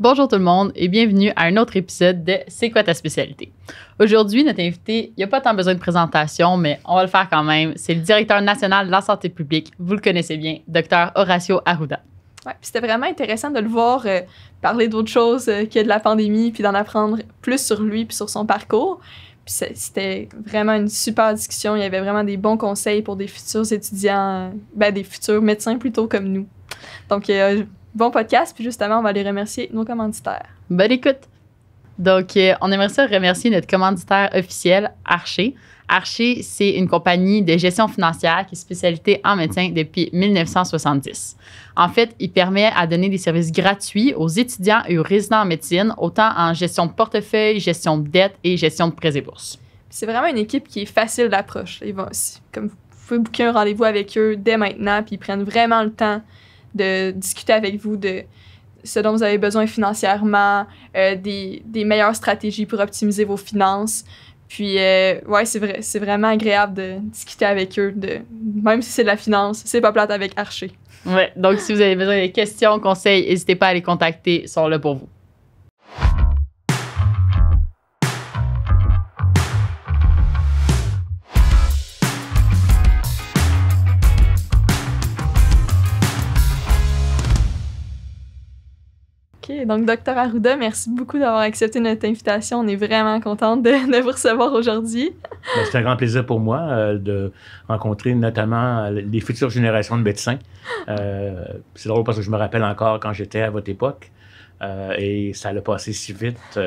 Bonjour tout le monde et bienvenue à un autre épisode de C'est quoi ta spécialité? Aujourd'hui, notre invité, il n'y a pas tant besoin de présentation, mais on va le faire quand même. C'est le directeur national de la santé publique, vous le connaissez bien, docteur Horacio Arruda. Ouais, c'était vraiment intéressant de le voir euh, parler d'autre chose euh, que de la pandémie, puis d'en apprendre plus sur lui, puis sur son parcours. Puis c'était vraiment une super discussion. Il y avait vraiment des bons conseils pour des futurs étudiants, euh, ben, des futurs médecins plutôt comme nous. Donc, bon podcast. Puis justement, on va aller remercier nos commanditaires. Bonne écoute. Donc, euh, on aimerait ça remercier notre commanditaire officiel, Archer. Archer, c'est une compagnie de gestion financière qui est spécialisée en médecin depuis 1970. En fait, il permet à donner des services gratuits aux étudiants et aux résidents en médecine, autant en gestion de portefeuille, gestion de dette et gestion de prêts et bourses. C'est vraiment une équipe qui est facile d'approche. Ils vont, comme vous pouvez un rendez-vous avec eux dès maintenant, puis ils prennent vraiment le temps de discuter avec vous de ce dont vous avez besoin financièrement, euh, des, meilleures stratégies pour optimiser vos finances. Puis, euh, ouais, c'est c'est vraiment agréable de discuter avec eux, de, même si c'est de la finance, c'est pas plate avec Archer. Ouais, donc si vous avez besoin de questions, conseils, n'hésitez pas à les contacter, ils sont là pour vous. Donc, docteur Arruda, merci beaucoup d'avoir accepté notre invitation. On est vraiment contente de, vous recevoir aujourd'hui. Ben, c'est un grand plaisir pour moi euh, de rencontrer notamment euh, les futures générations de médecins. Euh, c'est drôle parce que je me rappelle encore quand j'étais à votre époque. et ça l'a passé si vite.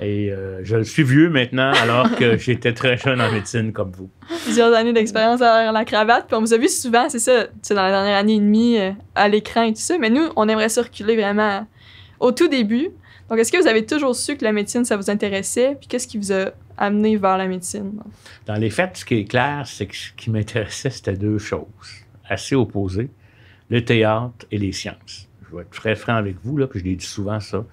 et je le suis vieux maintenant, alors que j'étais très jeune en médecine comme vous. Plusieurs années d'expérience à la cravate. Puis on vous a vu souvent, c'est ça, dans la dernière année et demie, à l'écran et tout ça. Mais nous, on aimerait circuler vraiment au tout début. Donc, est-ce que vous avez toujours su que la médecine, ça vous intéressait? Puis qu'est-ce qui vous a amené vers la médecine? Dans les faits, ce qui est clair, c'est que ce qui m'intéressait, c'était deux choses assez opposées, le théâtre et les sciences. Je vais être très franc avec vous, là, puis je l'ai dit souvent ça.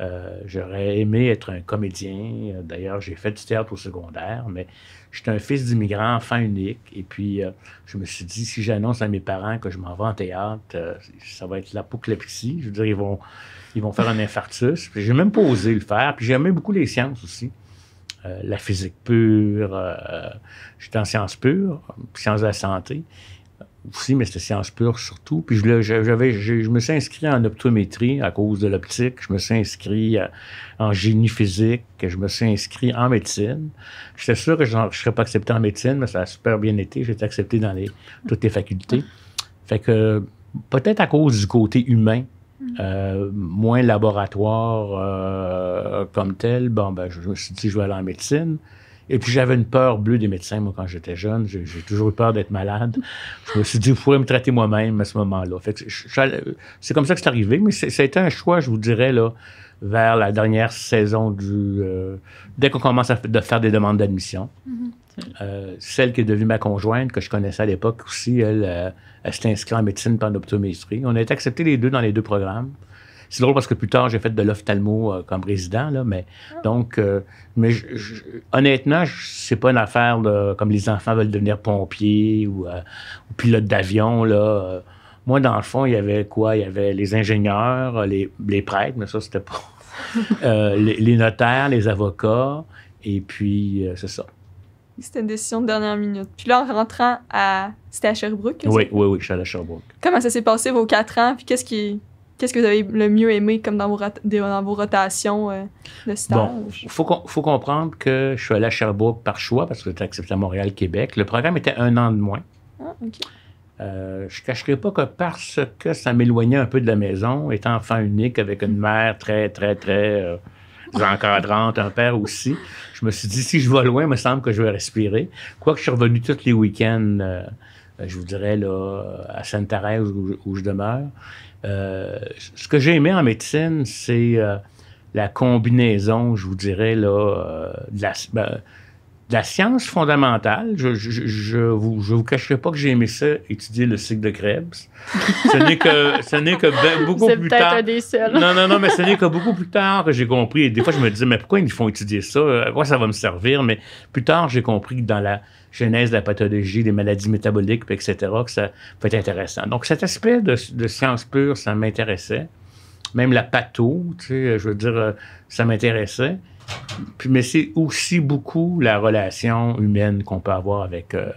Euh, j'aurais aimé être un comédien. D'ailleurs, j'ai fait du théâtre au secondaire, mais j'étais un fils d'immigrant, enfant unique. Et puis, euh, je me suis dit, si j'annonce à mes parents que je m'en vais en théâtre, euh, ça va être l'apocalypse. Je veux dire, ils vont, ils vont faire un infarctus. j'ai même pas osé le faire. Puis j'ai beaucoup les sciences aussi. Euh, la physique pure, euh, j'étais en sciences pures, sciences de la santé aussi, mais c'était sciences pures surtout. Puis je, j'avais, je, me suis inscrit en optométrie à cause de l'optique, je me suis inscrit euh, en génie physique, je me suis inscrit en médecine. J'étais sûr que je ne serais pas accepté en médecine, mais ça a super bien été. J'ai été accepté dans les, toutes les facultés. Fait que peut-être à cause du côté humain, euh, moins laboratoire euh, comme tel. Bon, ben, je, me suis dit, je vais aller en médecine. Et puis, j'avais une peur bleue des médecins, moi, quand j'étais jeune. J'ai, toujours eu peur d'être malade. Je me suis dit, je pourrais me traiter moi-même à ce moment-là. c'est comme ça que c'est arrivé, mais ça a été un choix, je vous dirais, là, vers la dernière saison du. Euh, dès qu'on commence à faire des demandes d'admission. Mm-hmm. Euh, celle qui est devenue ma conjointe, que je connaissais à l'époque aussi, elle, euh, s'est inscrite en médecine l'optométrie On a été acceptés les deux dans les deux programmes. C'est drôle parce que plus tard, j'ai fait de l'ophtalmo euh, comme résident, là, mais ah. donc, mais honnêtement, c'est pas une affaire comme les enfants veulent devenir pompiers ou, pilotes d'avion, là. moi, dans le fond, il y avait quoi? Il y avait les ingénieurs, les, les prêtres, mais ça, c'était pas... les, notaires, les avocats, et puis, c'est ça. C'était une décision de dernière minute. Puis là, en rentrant à. C'était à Sherbrooke? Oui, oui, oui, je suis allé à Sherbrooke. Comment ça s'est passé vos quatre ans? Puis qu'est-ce qui. quest que vous avez le mieux aimé comme dans vos, rotations euh, de stage? Bon, il faut, comprendre que je suis allé à Sherbrooke par choix parce que j'étais accepté à Montréal-Québec. Le programme était un an de moins. Ah, OK. Euh, je ne cacherai pas que parce que ça m'éloignait un peu de la maison, étant enfant unique avec une mère très, très, très euh, encadrantes, un père aussi. Je me suis dit, si je vais loin, il me semble que je vais respirer. Quoique je suis revenu tous les week-ends, euh, euh, je vous dirais, là, à Sainte-Thérèse, où, je demeure. Euh, ce que j'ai aimé en médecine, c'est la combinaison, je vous dirais, là, de la, ben, de la science fondamentale. Je ne je, je vous, je vous, cacherai pas que j'ai aimé ça, étudier le cycle de Krebs. ce n'est que, ce n'est que beaucoup plus tard. non, non, non, mais ce n'est que beaucoup plus tard que j'ai compris. Et des fois, je me disais, mais pourquoi ils font étudier ça? À quoi ça va me servir? Mais plus tard, j'ai compris que dans la genèse de la pathologie, des maladies métaboliques, etc., que ça peut être intéressant. Donc, cet aspect de, de science pure, ça m'intéressait. Même la patho, tu sais, je veux dire, euh, ça m'intéressait. Puis, mais c'est aussi beaucoup la relation humaine qu'on peut avoir avec, euh,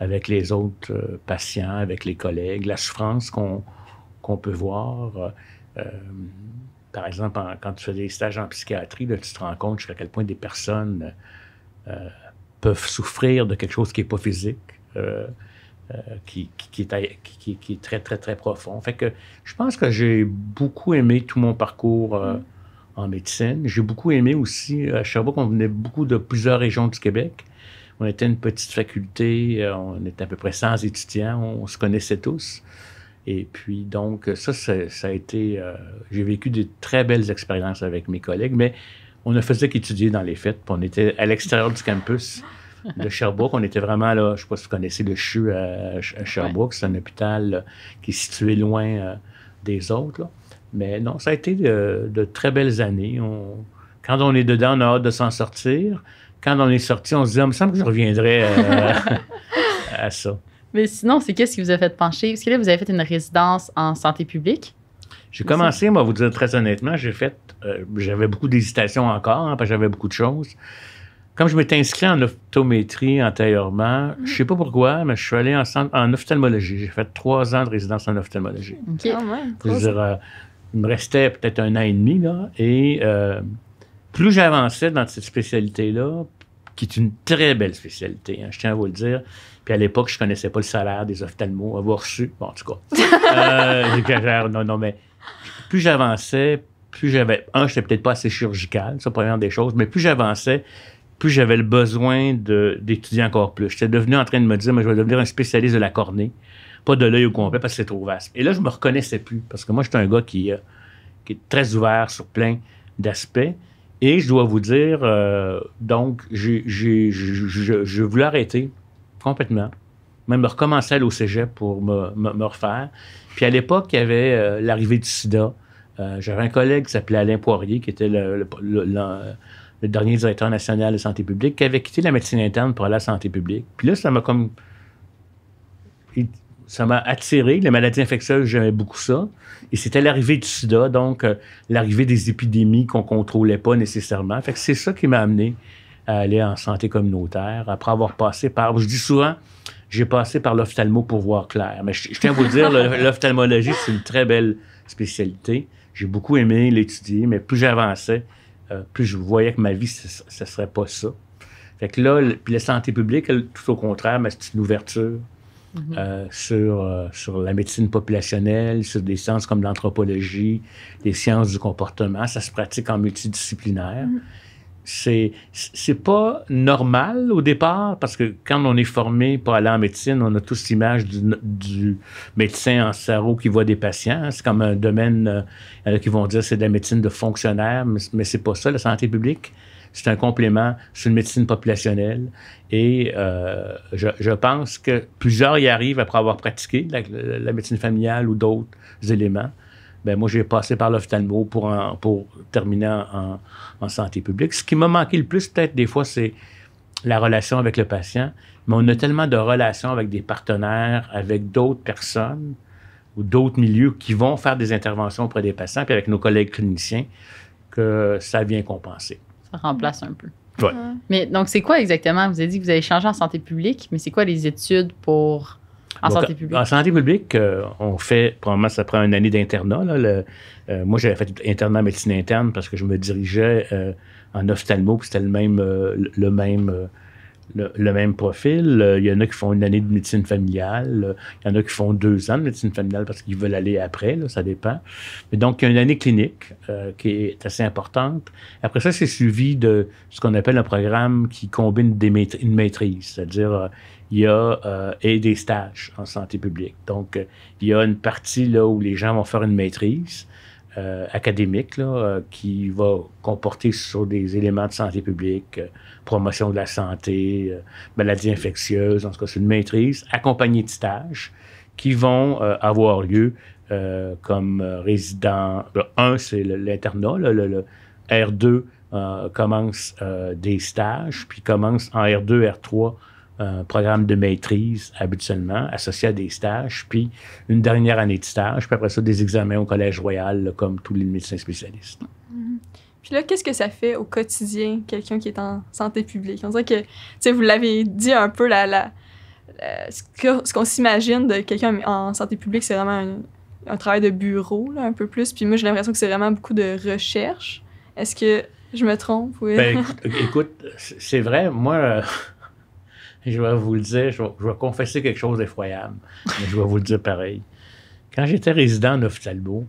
avec les autres euh, patients, avec les collègues, la souffrance qu'on peut voir. Euh, par exemple, quand tu fais des stages en psychiatrie, là, tu te rends compte jusqu'à quel point des personnes peuvent souffrir de quelque chose qui n'est pas physique. Qui, qui, est, très, très, très profond. Fait que je pense que j'ai beaucoup aimé tout mon parcours mm en médecine. J'ai beaucoup aimé aussi euh, à Sherbrooke, on venait beaucoup de plusieurs régions du Québec. On était une petite faculté, euh, on était à peu près 100 étudiants, on, se connaissait tous. Et puis donc ça, ça, a été, euh, j'ai vécu de très belles expériences avec mes collègues, mais on ne faisait qu'étudier dans les fêtes. on était à l'extérieur du campus de Sherbrooke. On était vraiment là, je ne sais pas si vous connaissez le CHU à, Sherbrooke, c'est un hôpital qui est situé loin des autres. Là. Mais non, ça a été euh, de, très belles années. quand on est dedans, on a hâte de s'en sortir. Quand on est sorti, on se dit, ah, il me semble que je reviendrai euh, à ça. Mais sinon, c'est qu'est-ce qui vous a fait pencher? Est-ce que là, vous avez fait une résidence en santé publique. J'ai commencé, moi, vous dire très honnêtement, j'ai fait, euh, j'avais beaucoup d'hésitations encore, hein, parce que j'avais beaucoup de choses. Comme je m'étais inscrit en optométrie antérieurement, mhm. je sais pas pourquoi, mais je suis allé en, en ophtalmologie. J'ai fait trois ans de résidence en ophtalmologie. ok ah il me restait peut-être un an et demi, là, et euh, plus j'avançais dans cette spécialité-là, qui est une très belle spécialité, hein, je tiens à vous le dire. Puis à l'époque, je ne connaissais pas le salaire des ophtalmos, avoir reçu, bon, en tout cas. Euh, non, non, mais plus j'avançais, plus j'avais. Un, j'étais peut-être pas assez chirurgical, ça, première des choses, mais plus j'avançais, plus j'avais le besoin d'étudier encore plus. J'étais devenu en train de me dire, mais je vais devenir un spécialiste de la cornée pas de l'œil au complet parce que c'est trop vaste. Et là, je me reconnaissais plus parce que moi, j'étais un gars euh, qui, est très ouvert sur plein d'aspects. Et je dois vous dire, euh, donc, j'ai, j'ai, voulu arrêter complètement, même recommencer à aller pour me, refaire. Puis à l'époque, il y avait euh, l'arrivée du sida. J'avais un collègue qui s'appelait Alain Poirier, qui était le, le dernier directeur national de santé publique, qui avait quitté la médecine interne pour aller à la santé publique. Puis là, ça m'a comme ça m'a attiré. Les maladies infectieuses, j'aimais beaucoup ça. Et c'était l'arrivée du sida, donc euh, l'arrivée des épidémies qu'on contrôlait pas nécessairement. Fait que c'est ça qui m'a amené à aller en santé communautaire, après avoir passé par... Je dis souvent, j'ai passé par l'ophtalmo pour voir clair. Mais je, tiens à vous dire, l'ophtalmologie, c'est une très belle spécialité. J'ai beaucoup aimé l'étudier, mais plus j'avançais, euh, plus je voyais que ma vie, ce serait pas ça. Fait que là, puis la santé publique, tout au contraire, c'est une ouverture Mhm. Euh, sur, euh, sur la médecine populationnelle, sur des sciences comme l'anthropologie, les sciences du comportement. Ça se pratique en multidisciplinaire. Mm C'est pas normal au départ, parce que quand on est formé pour aller en médecine, on a tous l'image du, médecin en sarreau qui voit des patients. C'est comme un domaine, euh, euh, qui vont dire c'est de la médecine de fonctionnaire, mais, mais c'est pas ça, la santé publique c'est un complément, c'est une médecine populationnelle. Et euh, je, pense que plusieurs y arrivent après avoir pratiqué la, médecine familiale ou d'autres éléments. Ben, moi, j'ai passé par l'hôpital pour, pour terminer en, santé publique. Ce qui m'a manqué le plus, peut-être, des fois, c'est la relation avec le patient. Mais on a tellement de relations avec des partenaires, avec d'autres personnes ou d'autres milieux qui vont faire des interventions auprès des patients, puis avec nos collègues cliniciens, que ça vient compenser remplace un peu. Mais donc, c'est quoi exactement? Vous avez dit que vous avez changé en santé publique, mais c'est quoi les études pour. En santé publique. En santé publique, euh, on fait, probablement, ça prend une année d'internat. Euh, moi, j'avais fait internat médecine interne parce que je me dirigeais euh, en ophtalmo, puis c'était le même, le même le, même profil. Euh, il y en a qui font une année de médecine familiale. Il y en a qui font deux ans de médecine familiale parce qu'ils veulent aller après, là, ça dépend. Mais donc, il y a une année clinique euh, qui est assez importante. Après ça, c'est suivi de ce qu'on appelle un programme qui combine des une maîtrise, c'est-à-dire euh, il y a et des stages en santé publique. Donc, il y a une partie là où les gens vont faire une maîtrise euh, académique euh, qui va comporter sur des éléments de santé publique, euh, promotion de la santé, maladies infectieuses, en ce cas c'est une maîtrise, accompagnée de stages qui vont avoir lieu comme résident. Un, c'est l'internat, le, R2 commence des stages, puis commence en R2, R3 un programme de maîtrise habituellement, associé à des stages, puis une dernière année de stage, puis après ça, des examens au Collège Royal, comme tous les médecins spécialistes. Mhm. Puis là, qu'est-ce que ça fait au quotidien, quelqu'un qui est en santé publique? On dirait que, tu sais, vous l'avez dit un peu, la, la, ce qu'on s'imagine de quelqu'un en santé publique, c'est vraiment un, travail de bureau, un peu plus. Puis moi, j'ai l'impression que c'est vraiment beaucoup de recherche. Est-ce que je me trompe? Oui. Ben, écoute, c'est vrai, moi... Euh, je vais vous le dire, je vais, confesser quelque chose d'effroyable, mais je vais vous le dire pareil. Quand j'étais résident Talbot,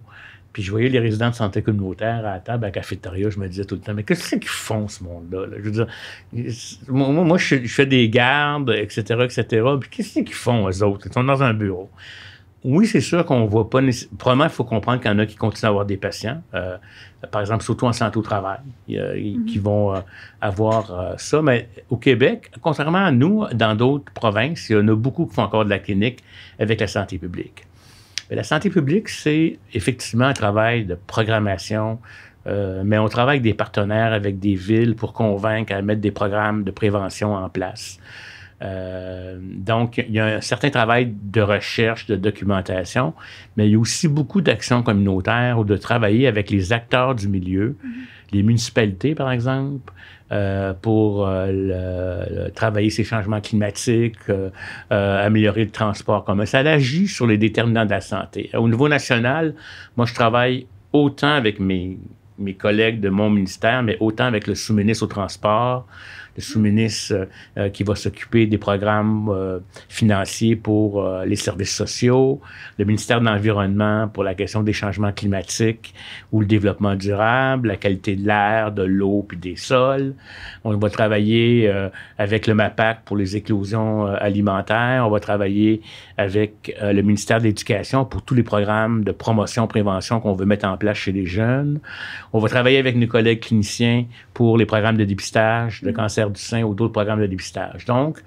puis je voyais les résidents de santé communautaire à la table, à la cafétéria, je me disais tout le temps, mais qu'est-ce qu'ils font, ce monde-là? Je veux dire, moi, je, fais des gardes, etc., etc., puis qu'est-ce qu'ils font, eux autres? Ils sont dans un bureau oui, c'est sûr qu'on ne voit pas. Premièrement, il faut comprendre qu'il y en a qui continuent à avoir des patients, euh, par exemple, surtout en santé au travail, mm-hmm. qui vont euh, avoir euh, ça. Mais au Québec, contrairement à nous, dans d'autres provinces, il y en a beaucoup qui font encore de la clinique avec la santé publique. la santé publique, c'est effectivement un travail de programmation, mais on travaille avec des partenaires, avec des villes pour convaincre à mettre des programmes de prévention en place. Euh, donc, il y a un certain travail de recherche, de documentation, mais il y a aussi beaucoup d'actions communautaires ou de travailler avec les acteurs du milieu, mm-hmm. les municipalités, par exemple, euh, pour euh, travailler ces changements climatiques, améliorer le transport commun. Ça agit sur les déterminants de la santé. Au niveau national, moi, je travaille autant avec mes, mes collègues de mon ministère, mais autant avec le sous-ministre au transport, le sous-ministre euh, qui va s'occuper des programmes euh, financiers pour euh, les services sociaux, le ministère de l'Environnement pour la question des changements climatiques ou le développement durable, la qualité de l'air, de l'eau puis des sols. On va travailler avec le MAPAC pour les éclosions alimentaires. On va travailler avec le ministère de l'Éducation pour tous les programmes de promotion, prévention qu'on veut mettre en place chez les jeunes. On va travailler avec nos collègues cliniciens pour les programmes de dépistage, de mm. cancer du sein ou d'autres programmes de dépistage. Donc,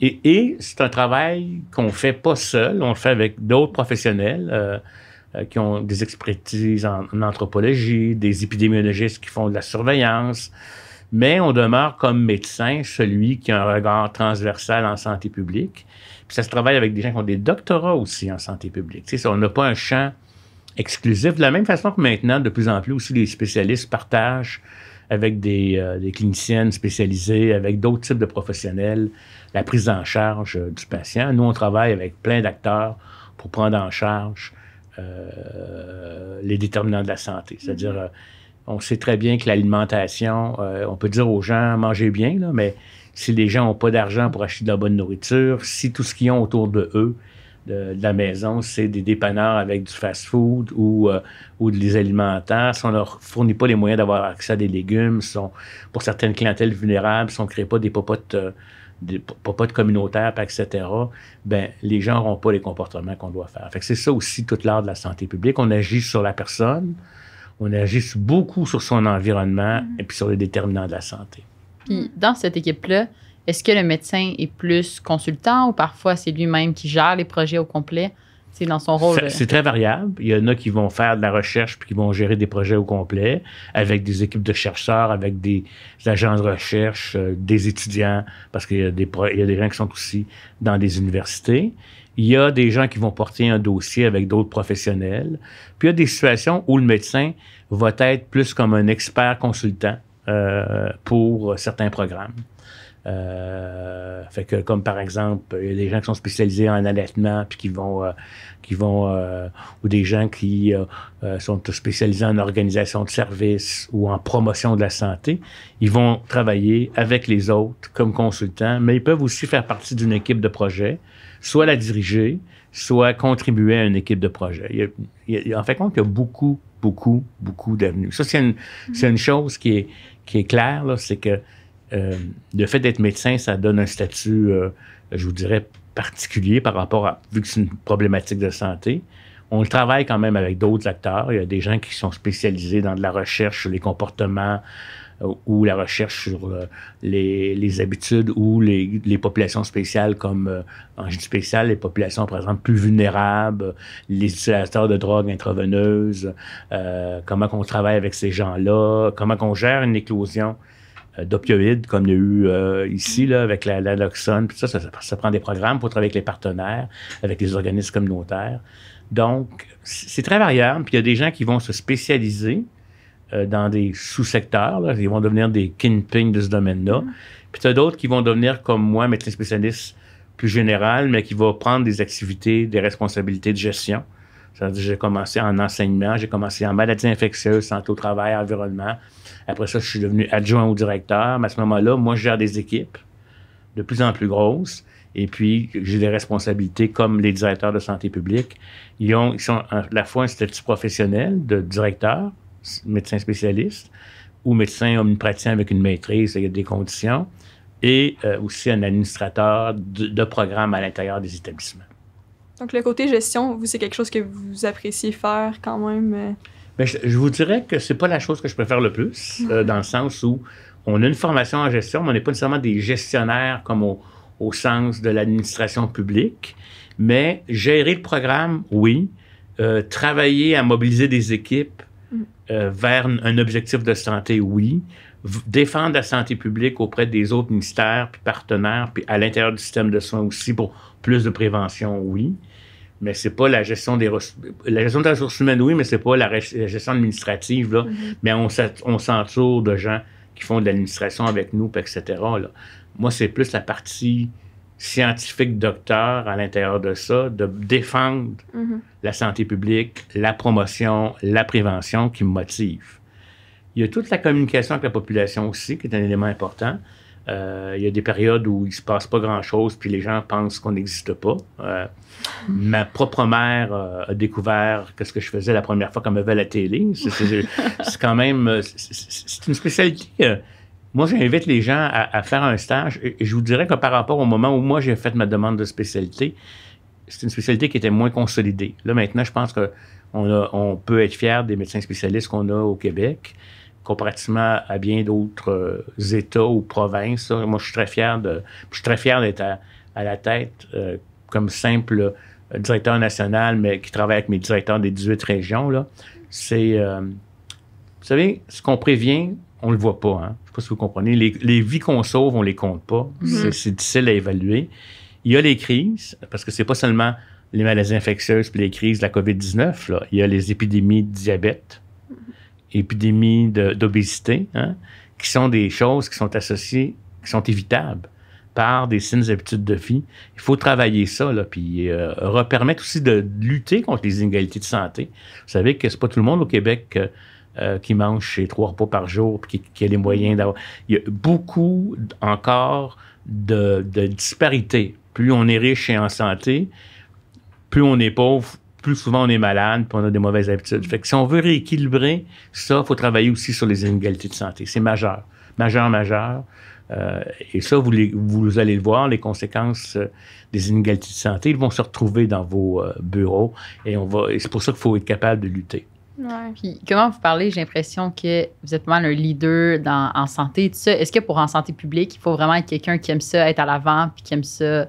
et, c'est un travail qu'on ne fait pas seul, on le fait avec d'autres professionnels euh, euh, qui ont des expertises en, anthropologie, des épidémiologistes qui font de la surveillance, mais on demeure comme médecin celui qui a un regard transversal en santé publique. Puis ça se travaille avec des gens qui ont des doctorats aussi en santé publique. on n'a pas un champ exclusif. De la même façon que maintenant, de plus en plus aussi, les spécialistes partagent avec euh, des, cliniciennes spécialisées, avec d'autres types de professionnels, la prise en charge euh, du patient. Nous, on travaille avec plein d'acteurs pour prendre en charge euh, les déterminants de la santé. C'est-à-dire, mm-hmm. on sait très bien que l'alimentation, on peut dire aux gens, mangez bien, mais si les gens n'ont pas d'argent pour acheter de la bonne nourriture, si tout ce qu'ils ont autour de eux, de, la maison, c'est des dépanneurs avec du fast-food ou, euh, des alimentaires. Si on ne leur fournit pas les moyens d'avoir accès à des légumes, sont, pour certaines clientèles vulnérables, si on ne crée pas des popotes, euh, des popotes communautaires, etc., ben, les gens n'auront pas les comportements qu'on doit faire. c'est ça aussi toute l'art de la santé publique. On agit sur la personne, on agit beaucoup sur son environnement mm-hmm. et puis sur les déterminants de la santé. dans cette équipe-là, est-ce que le médecin est plus consultant ou parfois c'est lui-même qui gère les projets au complet? C'est dans son rôle. C'est très variable. Il y en a qui vont faire de la recherche puis qui vont gérer des projets au complet avec des équipes de chercheurs, avec des, agents de recherche, euh, des étudiants, parce qu'il y a des, des gens qui sont aussi dans des universités. Il y a des gens qui vont porter un dossier avec d'autres professionnels. Puis il y a des situations où le médecin va être plus comme un expert consultant euh, pour certains programmes. Euh, fait que comme par exemple, il y a des gens qui sont spécialisés en allaitement puis qui vont euh, qui vont euh, ou des gens qui euh, sont spécialisés en organisation de services ou en promotion de la santé, ils vont travailler avec les autres comme consultants, mais ils peuvent aussi faire partie d'une équipe de projet, soit la diriger, soit contribuer à une équipe de projet. Il en fait, compte, il y a beaucoup beaucoup beaucoup d'avenues. Ça c'est une, une chose qui est qui est claire là, c'est que euh, le fait d'être médecin, ça donne un statut, euh, je vous dirais, particulier par rapport à, vu que c'est une problématique de santé. On travaille quand même avec d'autres acteurs. Il y a des gens qui sont spécialisés dans de la recherche sur les comportements euh, ou la recherche sur les, habitudes ou les, populations spéciales comme, en les populations, par exemple, plus vulnérables, les utilisateurs de drogues intraveineuses, comment on travaille avec ces gens-là, comment on gère une éclosion euh, d'opioïdes comme il y a eu euh, ici là, avec la, la puis ça, ça, prend des programmes pour travailler avec les partenaires, avec les organismes communautaires. Donc, c'est très variable. Puis il y a des gens qui vont se spécialiser euh, dans des sous-secteurs. Ils vont devenir des kingpins de ce domaine-là. Mm. Puis tu as d'autres qui vont devenir, comme moi, médecin spécialiste plus général, mais qui vont prendre des activités, des responsabilités de gestion j'ai commencé en enseignement, j'ai commencé en maladies infectieuses, santé au travail, environnement. Après ça, je suis devenu adjoint au directeur. Mais à ce moment-là, moi, je gère des équipes de plus en plus grosses. Et puis, j'ai des responsabilités comme les directeurs de santé publique. Ils, ont, ils sont à la fois un statut professionnel de directeur, médecin spécialiste, ou médecin omnipraticien avec une maîtrise, il y a des conditions, et euh, aussi un administrateur de, programmes à l'intérieur des établissements. Donc le côté gestion, vous, c'est quelque chose que vous appréciez faire quand même? Mais euh? ben, je, vous dirais que c'est pas la chose que je préfère le plus, euh, dans le sens où on a une formation en gestion, mais on n'est pas nécessairement des gestionnaires comme au, au sens de l'administration publique. Mais gérer le programme, oui. Euh, travailler à mobiliser des équipes mm. vers un objectif de santé, oui défendre la santé publique auprès des autres ministères, puis partenaires, puis à l'intérieur du système de soins aussi pour plus de prévention, oui. Mais c'est pas la gestion des la gestion des ressources humaines, oui, mais c'est pas la, gestion administrative là. Mm-hmm. Mais on, s'entoure de gens qui font de l'administration avec nous, etc. Là. Moi, c'est plus la partie scientifique docteur à l'intérieur de ça, de défendre mm-hmm. la santé publique, la promotion, la prévention qui me motive. Il y a toute la communication avec la population aussi, qui est un élément important. Euh, il y a des périodes où il se passe pas grand-chose, puis les gens pensent qu'on n'existe pas. Euh, ma propre mère euh, a découvert que ce que je faisais la première fois qu'on me à la télé. C'est quand même... C'est une spécialité. Moi, j'invite les gens à, faire un stage. Et, je vous dirais que par rapport au moment où moi, j'ai fait ma demande de spécialité, c'est une spécialité qui était moins consolidée. Là, maintenant, je pense qu'on peut être fier des médecins spécialistes qu'on a au Québec comparativement à bien d'autres euh, États ou provinces. Moi, je suis très fier de, je très fier d'être à, la tête euh, comme simple euh, directeur national, mais qui travaille avec mes directeurs des 18 régions. C'est, vous savez, ce qu'on prévient, on ne le voit pas. Hein. Je ne sais pas si vous comprenez. Les, vies qu'on sauve, on ne les compte pas. Mm-hmm. C'est, difficile à évaluer. Il y a les crises, parce que c'est pas seulement les maladies infectieuses puis les crises de la COVID-19. Il y a les épidémies de diabète épidémies d'obésité, hein, qui sont des choses qui sont associées, qui sont évitables par des saines habitudes de vie. Il faut travailler ça, là, puis euh, repermettre aussi de lutter contre les inégalités de santé. Vous savez que n'est pas tout le monde au Québec euh, qui mange ses trois repas par jour, puis qui, a les moyens d'avoir. Il y a beaucoup encore de, de disparités. Plus on est riche et en santé, plus on est pauvre, plus souvent on est malade, puis on a des mauvaises habitudes. Fait que si on veut rééquilibrer ça, il faut travailler aussi sur les inégalités de santé. C'est majeur, majeur, majeur. Euh, et ça, vous, vous allez le voir, les conséquences euh, des inégalités de santé ils vont se retrouver dans vos euh, bureaux. Et, on va, c'est pour ça qu'il faut être capable de lutter. Ouais. Puis, comment vous parlez, j'ai l'impression que vous êtes mal un leader dans, en santé et tout ça. Est-ce que pour en santé publique, il faut vraiment être quelqu'un qui aime ça, être à l'avant, puis qui aime ça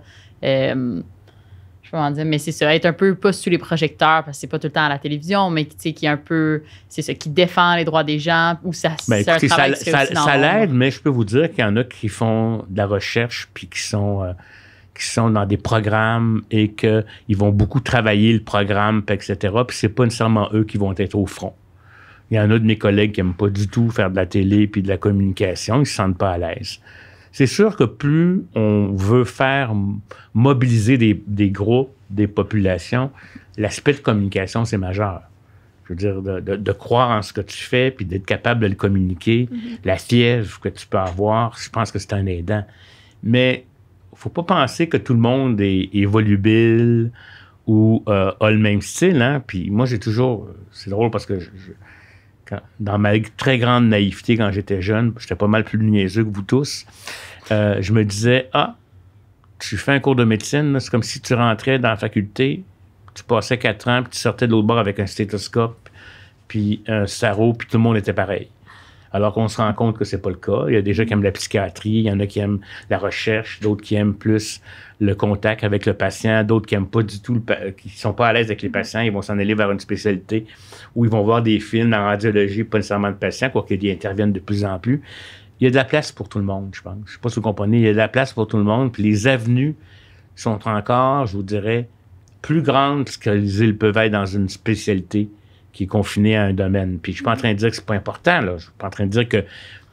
je peux m'en dire, mais c'est ça, être un peu pas sous les projecteurs, parce que c'est pas tout le temps à la télévision, mais qui, qui est un peu, c'est ça, qui défend les droits des gens, ou ça, ben, ça, ça l'aide, mais je peux vous dire qu'il y en a qui font de la recherche, puis qui sont, euh, qui sont dans des programmes et qu'ils vont beaucoup travailler le programme, etc., puis c'est pas nécessairement eux qui vont être au front. Il y en a de mes collègues qui n'aiment pas du tout faire de la télé puis de la communication, ils se sentent pas à l'aise c'est sûr que plus on veut faire mobiliser des, groupes, des populations, l'aspect de communication, c'est majeur. Je veux dire, de, croire en ce que tu fais, puis d'être capable de le communiquer, mm-hmm. la fièvre que tu peux avoir, je pense que c'est un aidant. Mais faut pas penser que tout le monde est, volubile ou euh, a le même style. Hein. Puis moi, j'ai toujours... C'est drôle parce que dans ma très grande naïveté quand j'étais jeune, j'étais pas mal plus niaiseux que vous tous, euh, je me disais, ah, tu fais un cours de médecine, c'est comme si tu rentrais dans la faculté, tu passais quatre ans, puis tu sortais de l'autre bord avec un stéthoscope, puis un sarreau, puis tout le monde était pareil alors qu'on se rend compte que c'est pas le cas. Il y a des gens qui aiment la psychiatrie, il y en a qui aiment la recherche, d'autres qui aiment plus le contact avec le patient, d'autres qui aiment pas du tout, qui sont pas à l'aise avec les patients, ils vont s'en aller vers une spécialité où ils vont voir des films en radiologie, pas nécessairement de patients, qu'ils y interviennent de plus en plus. Il y a de la place pour tout le monde, je pense. Je sais pas si vous comprenez, il y a de la place pour tout le monde, puis les avenues sont encore, je vous dirais, plus grandes qu'elles peuvent être dans une spécialité qui est confiné à un domaine. Puis je suis pas en train de dire que c'est pas important, Je Je suis pas en train de dire que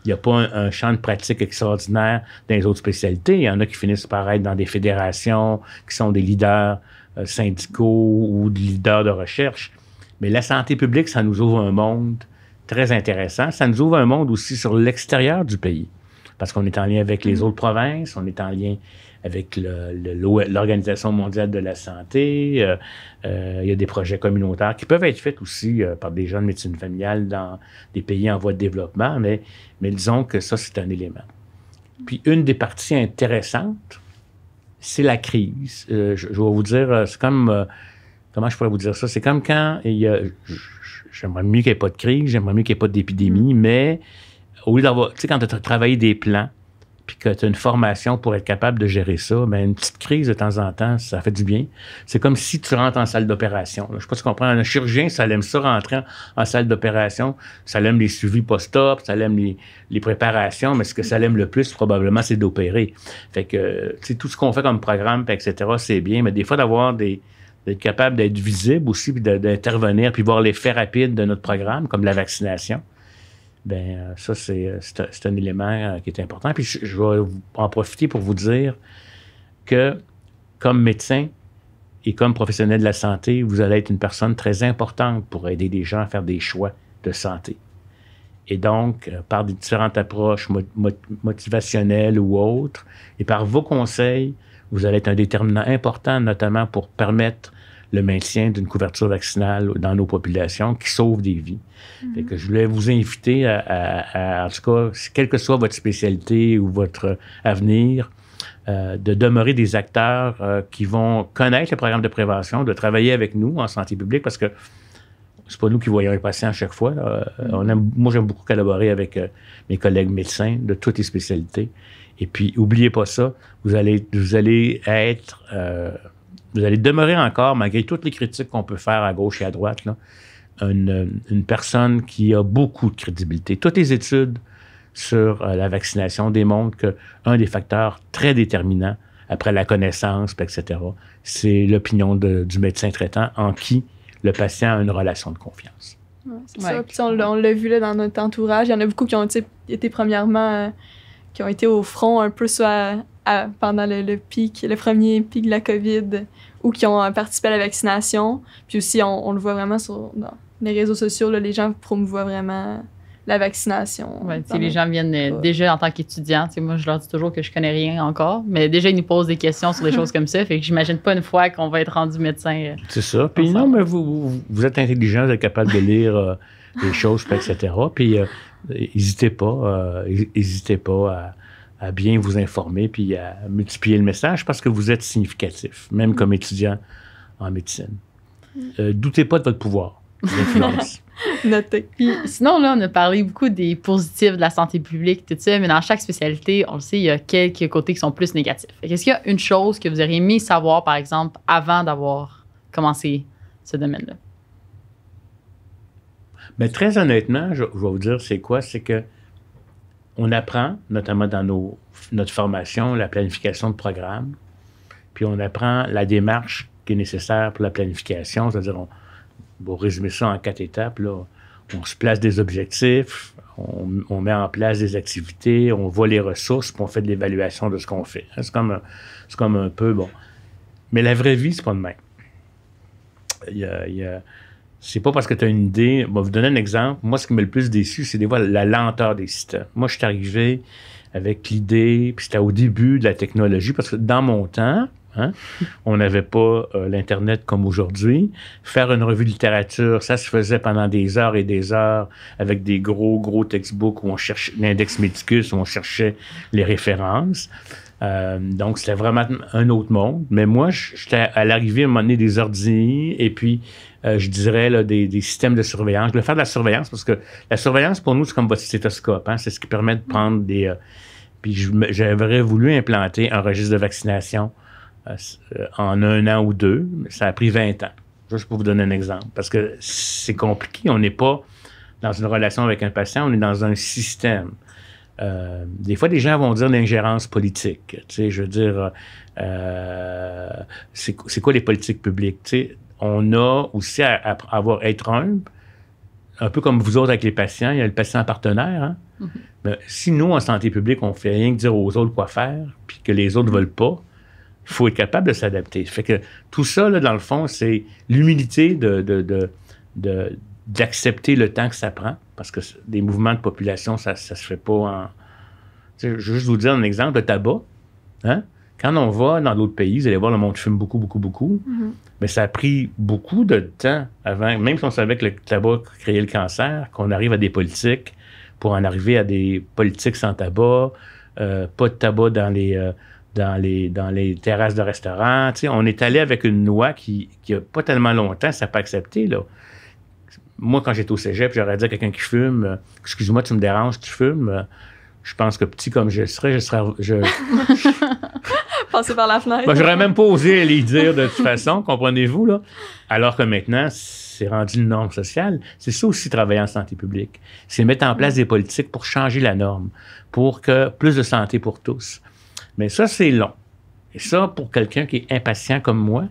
il n'y a pas un, champ de pratique extraordinaire dans les autres spécialités. Il y en a qui finissent par être dans des fédérations, qui sont des leaders euh, syndicaux ou des leaders de recherche. Mais la santé publique, ça nous ouvre un monde très intéressant. Ça nous ouvre un monde aussi sur l'extérieur du pays, parce qu'on est en lien avec les mm. autres provinces, on est en lien avec e, l'Organisation mondiale de la santé. Euh, euh, il y a des projets communautaires qui peuvent être faits aussi euh, par des jeunes de médecine dans des pays en voie de développement, mais, mais disons que ça, c'est un élément. Puis une des parties intéressantes, c'est la crise. Je, vais vous dire, c'est comme, comment je pourrais vous dire ça, c'est comme quand il y a, j'aimerais mieux qu'il n'y ait pas de crise, j'aimerais mieux qu'il n'y ait pas d'épidémie, mm. mais au lieu d'avoir, tu sais, quand tu as travaillé des plans, puis que tu as une formation pour être capable de gérer ça, mais ben, une petite crise de temps en temps, ça fait du bien. C'est comme si tu rentres en salle d'opération. Je ne sais pas si tu comprends. Un chirurgien, ça l'aime ça rentrer en, salle d'opération. Ça l'aime les suivis post-op, ça l'aime les, préparations, mais ce que ça l'aime le plus, probablement, c'est d'opérer. Fait que, tu tout ce qu'on fait comme programme, etc., c'est bien, mais des fois, d'avoir des d'être capable d'être visible aussi, puis d'intervenir, puis voir l'effet rapide de notre programme, comme la vaccination ben euh, ça, c'est, euh, c'est un élément euh, qui est important. Puis je, vais en profiter pour vous dire que comme médecin et comme professionnel de la santé, vous allez être une personne très importante pour aider des gens à faire des choix de santé. Et donc, par des différentes approches motivationnelles ou autres, et par vos conseils, vous allez être un déterminant important, notamment pour permettre le maintien d'une couverture vaccinale dans nos populations qui sauve des vies. Mhm. que je voulais vous inviter à, en tout cas, quelle que soit votre spécialité ou votre avenir, euh, de demeurer des acteurs euh, qui vont connaître le programme de prévention, de travailler avec nous en santé publique parce que c'est pas nous qui voyons les patients à chaque fois. Euh, on mhm. moi, j'aime beaucoup collaborer avec mes collègues médecins de toutes les spécialités. Et puis, oubliez pas ça, vous allez, vous allez être vous allez demeurer encore, malgré toutes les critiques qu'on peut faire à gauche et à droite, euh, une, personne qui a beaucoup de crédibilité. Toutes les études sur euh, la vaccination démontrent qu'un des facteurs très déterminants, après la connaissance, etc., c'est l'opinion du médecin traitant en qui le patient a une relation de confiance. c'est ça. on, on l'a vu là, dans notre entourage. Il y en a beaucoup qui ont été premièrement, euh, qui ont été au front un peu soit pendant le, pic, le premier pic de la COVID ou qui ont euh, participé à la vaccination. Puis aussi, on, le voit vraiment sur les réseaux sociaux, là, les gens promouvoient vraiment la vaccination. les gens viennent euh, déjà en tant qu'étudiants. Moi, je leur dis toujours que je connais rien encore, mais déjà, ils nous posent des questions sur des choses comme ça. Fait que j'imagine pas une fois qu'on va être rendu médecin. Euh, c'est ça. Puis non, mais vous, vous, êtes intelligent, vous êtes capable de lire des les choses, etc. Puis n'hésitez pas, hésitez pas à à bien vous informer puis à multiplier le message parce que vous êtes significatif, même comme étudiant en médecine. Mm. Euh, doutez pas de votre pouvoir d'influence. sinon, là, on a parlé beaucoup des positifs de la santé publique, tout ça, mais dans chaque spécialité, on le sait, il y a quelques côtés qui sont plus négatifs. Est-ce qu'il y a une chose que vous auriez aimé savoir, par exemple, avant d'avoir commencé ce domaine-là? Mais ben, très honnêtement, je, je vais vous dire c'est quoi, c'est que on apprend, notamment dans nos, notre formation, la planification de programme, puis on apprend la démarche qui est nécessaire pour la planification, c'est-à-dire, on, résumer ça en quatre étapes, on se place des objectifs, on, met en place des activités, on voit les ressources, puis on fait de l'évaluation de ce qu'on fait. Hein, c'est comme, un, comme un peu, bon. Mais la vraie vie, c'est pas de même. il y a c'est pas parce que tu as une idée. je vais vous donner un exemple. Moi, ce qui m'a le plus déçu, c'est des fois la lenteur des sites. Moi, je suis arrivé avec l'idée, puis c'était au début de la technologie, parce que dans mon temps, hein, On n'avait pas euh, l'Internet comme aujourd'hui. Faire une revue de littérature, ça se faisait pendant des heures et des heures avec des gros, gros textbooks où on cherchait l'index médicus, où on cherchait les références. Euh, donc, c'était vraiment un autre monde. Mais moi, j'étais à l'arrivée à un donné des ordinateurs et puis, euh, je dirais, des, systèmes de surveillance. Je voulais faire de la surveillance parce que la surveillance, pour nous, c'est comme votre stéthoscope. Hein. C'est ce qui permet de prendre des... Euh, puis j'aurais voulu implanter un registre de vaccination en un an ou deux. Ça a pris 20 ans. Juste pour vous donner un exemple. Parce que c'est compliqué. On n'est pas dans une relation avec un patient, on est dans un système. Euh, des fois, des gens vont dire d'ingérence politique. je veux dire, euh, c'est quoi les politiques publiques? Tu on a aussi à, avoir être humble, un peu comme vous autres avec les patients, il y a le patient partenaire. Hein. Mm-hmm. Mais si nous, en santé publique, on fait rien que dire aux autres quoi faire, puis que les autres ne veulent pas, il faut être capable de s'adapter. Fait que tout ça, dans le fond, c'est l'humilité de, de d'accepter le temps que ça prend, parce que des mouvements de population, ça ne se fait pas en... Je vais juste vous dire un exemple, de tabac. Hein? Quand on va dans d'autres pays, vous allez voir, le monde fume beaucoup, beaucoup, beaucoup. Mm-hmm. Mais ça a pris beaucoup de temps avant, même si on savait que le tabac créait le cancer, qu'on arrive à des politiques pour en arriver à des politiques sans tabac, euh, pas de tabac dans les, euh, dans les, dans les terrasses de restaurants. on est allé avec une loi qui n'a pas tellement longtemps, ça n'a pas accepté. Là moi, quand j'étais au cégep, j'aurais dit à quelqu'un qui fume, excusez excuse-moi, tu me déranges, tu fumes. je pense que petit comme je serais, je serais. Je... Passer par la fenêtre. Ben, j'aurais même pas osé les dire de toute façon, comprenez-vous, là. Alors que maintenant, c'est rendu une norme sociale. C'est ça aussi travailler en santé publique. C'est mettre en place des politiques pour changer la norme, pour que plus de santé pour tous. Mais ça, c'est long. Et ça, pour quelqu'un qui est impatient comme moi,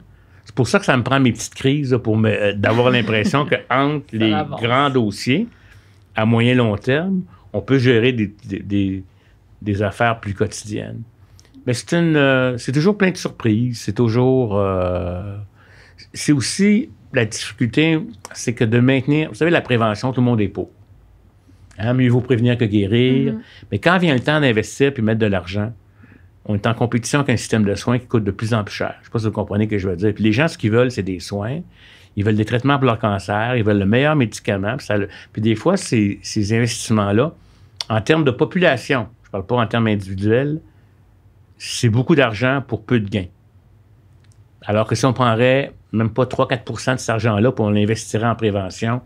c'est pour ça que ça me prend mes petites crises pour euh, d'avoir l'impression que entre les grands dossiers, à moyen long terme, on peut gérer des, affaires plus quotidiennes. Mais c'est une, euh, c'est toujours plein de surprises. C'est toujours, euh, c'est aussi la difficulté, c'est que de maintenir. Vous savez, la prévention, tout le monde est pauvre. Hein, mieux vaut prévenir que guérir. Mm-hmm. Mais quand vient le temps d'investir puis mettre de l'argent, on est en compétition avec un système de soins qui coûte de plus en plus cher. Je ne sais pas si vous comprenez ce que je veux dire. Puis les gens, ce qu'ils veulent, c'est des soins. Ils veulent des traitements pour leur cancer. Ils veulent le meilleur médicament. Puis, des fois, ces, ces investissements-là, en termes de population, je ne parle pas en termes individuels, c'est beaucoup d'argent pour peu de gains. Alors que si on prendrait même pas 3-4 de cet argent-là pour l'investir en prévention,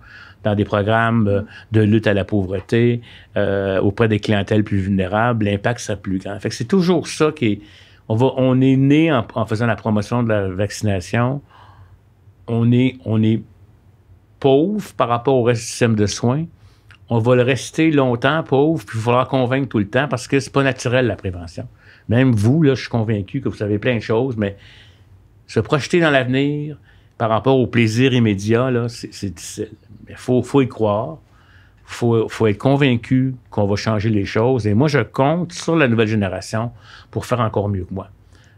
dans des programmes euh, de lutte à la pauvreté euh, auprès des clientèles plus vulnérables, l'impact sera plus grand. c'est toujours ça qui est. On, va, on est né en, faisant la promotion de la vaccination. On est, on est pauvre par rapport au reste du système de soins. On va le rester longtemps pauvre, puis il faudra convaincre tout le temps parce que c'est pas naturel la prévention. Même vous, là, je suis convaincu que vous savez plein de choses, mais se projeter dans l'avenir par rapport au plaisir immédiat, c'est, difficile il faut, y croire. Il faut, être convaincu qu'on va changer les choses. Et moi, je compte sur la nouvelle génération pour faire encore mieux que moi,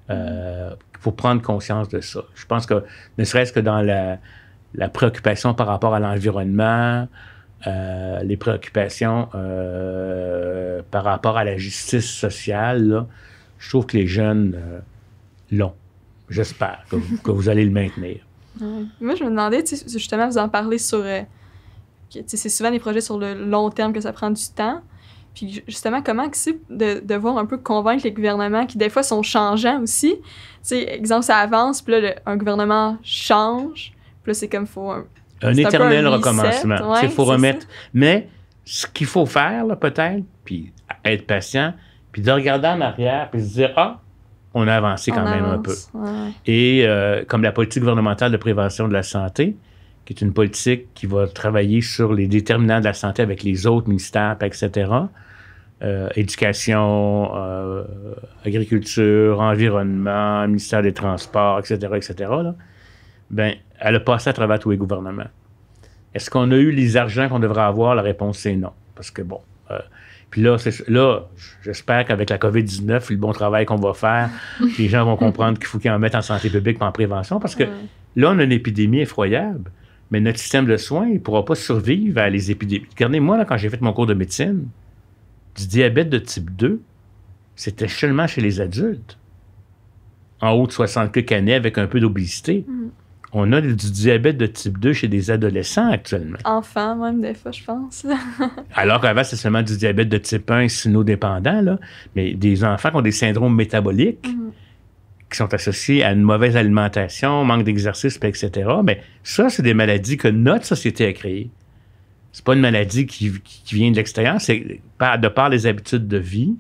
euh, pour prendre conscience de ça. Je pense que, ne serait-ce que dans la, préoccupation par rapport à l'environnement, euh, les préoccupations euh, par rapport à la justice sociale, je trouve que les jeunes l'ont. J'espère que, vous allez le maintenir. Moi, je me demandais, justement, vous en parlez sur c'est souvent des projets sur le long terme que ça prend du temps. Puis justement, comment c'est de devoir un peu convaincre les gouvernements qui, des fois, sont changeants aussi? Tu exemple, ça avance, puis là, un gouvernement change, puis là, c'est comme faut... Un, un éternel recommencement. il faut remettre... Mais ce qu'il faut faire, peut-être, puis être patient, puis de regarder en arrière, puis se dire, ah, on a avancé quand même un peu. Et euh, comme la politique gouvernementale de prévention de la santé, qui est une politique qui va travailler sur les déterminants de la santé avec les autres ministères, etc. Euh, éducation, euh, agriculture, environnement, ministère des Transports, etc., etc., ben, elle a passé à travers tous les gouvernements. Est-ce qu'on a eu les argents qu'on devrait avoir? La réponse, c'est non. Parce que, bon, euh, puis là, là j'espère qu'avec la COVID-19, le bon travail qu'on va faire, les gens vont comprendre qu'il faut qu'ils en mettent en santé publique en prévention parce que là, on a une épidémie effroyable. Mais notre système de soins ne pourra pas survivre à les épidémies. Regardez, moi, là, quand j'ai fait mon cours de médecine, du diabète de type 2, c'était seulement chez les adultes. En haut de 60 années, avec un peu d'obésité. Mm. On a du diabète de type 2 chez des adolescents actuellement. Enfants, même, des fois, je pense. Alors qu'avant, c'est seulement du diabète de type 1 sinodépendant, là, mais des enfants qui ont des syndromes métaboliques. Mm qui sont associés à une mauvaise alimentation, manque d'exercice, etc. Mais ça, c'est des maladies que notre société a créées. C'est pas une maladie qui, vient de l'extérieur, c'est de par les habitudes de vie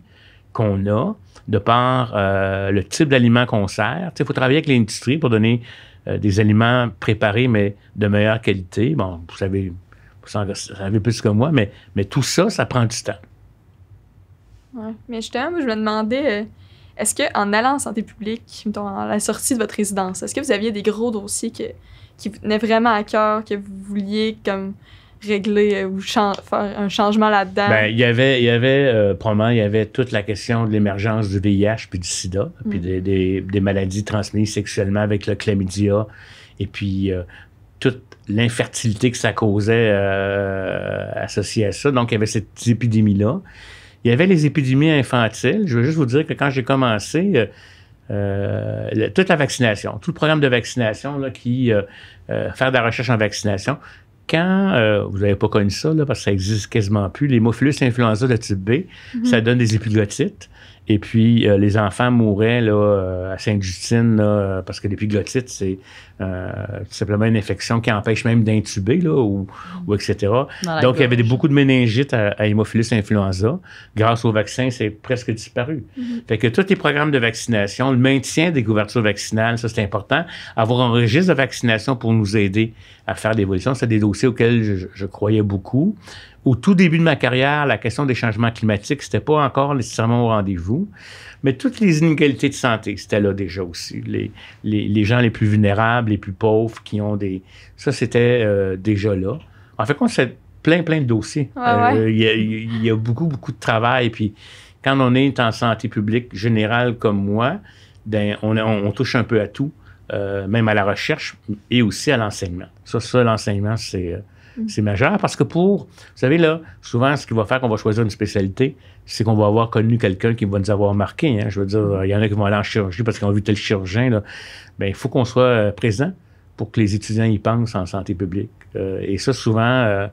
qu'on a, de par euh, le type d'aliments qu'on sert. Il faut travailler avec l'industrie pour donner euh, des aliments préparés, mais de meilleure qualité. Bon, vous savez, vous savez plus que moi, mais, mais tout ça, ça prend du temps. Oui, mais justement, je me demandais, euh, est-ce qu'en allant en santé publique, en la sortie de votre résidence, est-ce que vous aviez des gros dossiers qui vous tenaient vraiment à cœur, que vous vouliez comme régler euh, ou faire un changement là-dedans? Ben, il y avait, il y avait euh, probablement, il y avait toute la question de l'émergence du VIH puis du sida, puis mm. des, maladies transmises sexuellement avec le chlamydia, et puis euh, toute l'infertilité que ça causait associée à ça. Donc, il y avait cette épidémie-là. Il y avait les épidémies infantiles. Je veux juste vous dire que quand j'ai commencé, euh, euh, toute la vaccination, tout le programme de vaccination qui euh, faire de la recherche en vaccination. Quand vous n'avez pas connu ça, là, parce que ça existe quasiment plus, l'hémophilus influenza de type B, mhm. ça donne des épiglottites. Et puis, euh, les enfants mouraient là, euh, à Sainte-Justine là, parce que l'épiglottite, c'est euh, tout simplement une infection qui empêche même d'intuber, là, ou, ou etc. Donc, il y avait des, beaucoup de méningites à, Haemophilus influenza. Grâce au vaccin, c'est presque disparu. Mhm. Fait que tous les programmes de vaccination, le maintien des couvertures vaccinales, ça, c'est important. Avoir un registre de vaccination pour nous aider à faire l'évolution, c'est des dossiers auxquels je, je croyais beaucoup. Au tout début de ma carrière, la question des changements climatiques, c'était pas encore nécessairement au rendez-vous, mais toutes les inégalités de santé, c'était là déjà aussi. Les, gens les plus vulnérables, les plus pauvres, qui ont des... Ça, c'était euh, déjà là. En fait, on s'est plein, plein de dossiers. Ah euh, il y, a beaucoup, beaucoup de travail. Puis quand on est en santé publique générale comme moi, ben, on, touche un peu à tout, euh, même à la recherche et aussi à l'enseignement. Ça, ça l'enseignement, c'est Mm. C'est majeur parce que pour, vous savez, là, souvent, ce qui va faire qu'on va choisir une spécialité, c'est qu'on va avoir connu quelqu'un qui va nous avoir marqué. Hein. Je veux dire, il y en a qui vont aller en chirurgie parce qu'ils ont vu tel chirurgien. Là. Bien, il faut qu'on soit euh, présent pour que les étudiants y pensent en santé publique. Euh, et ça, souvent, euh,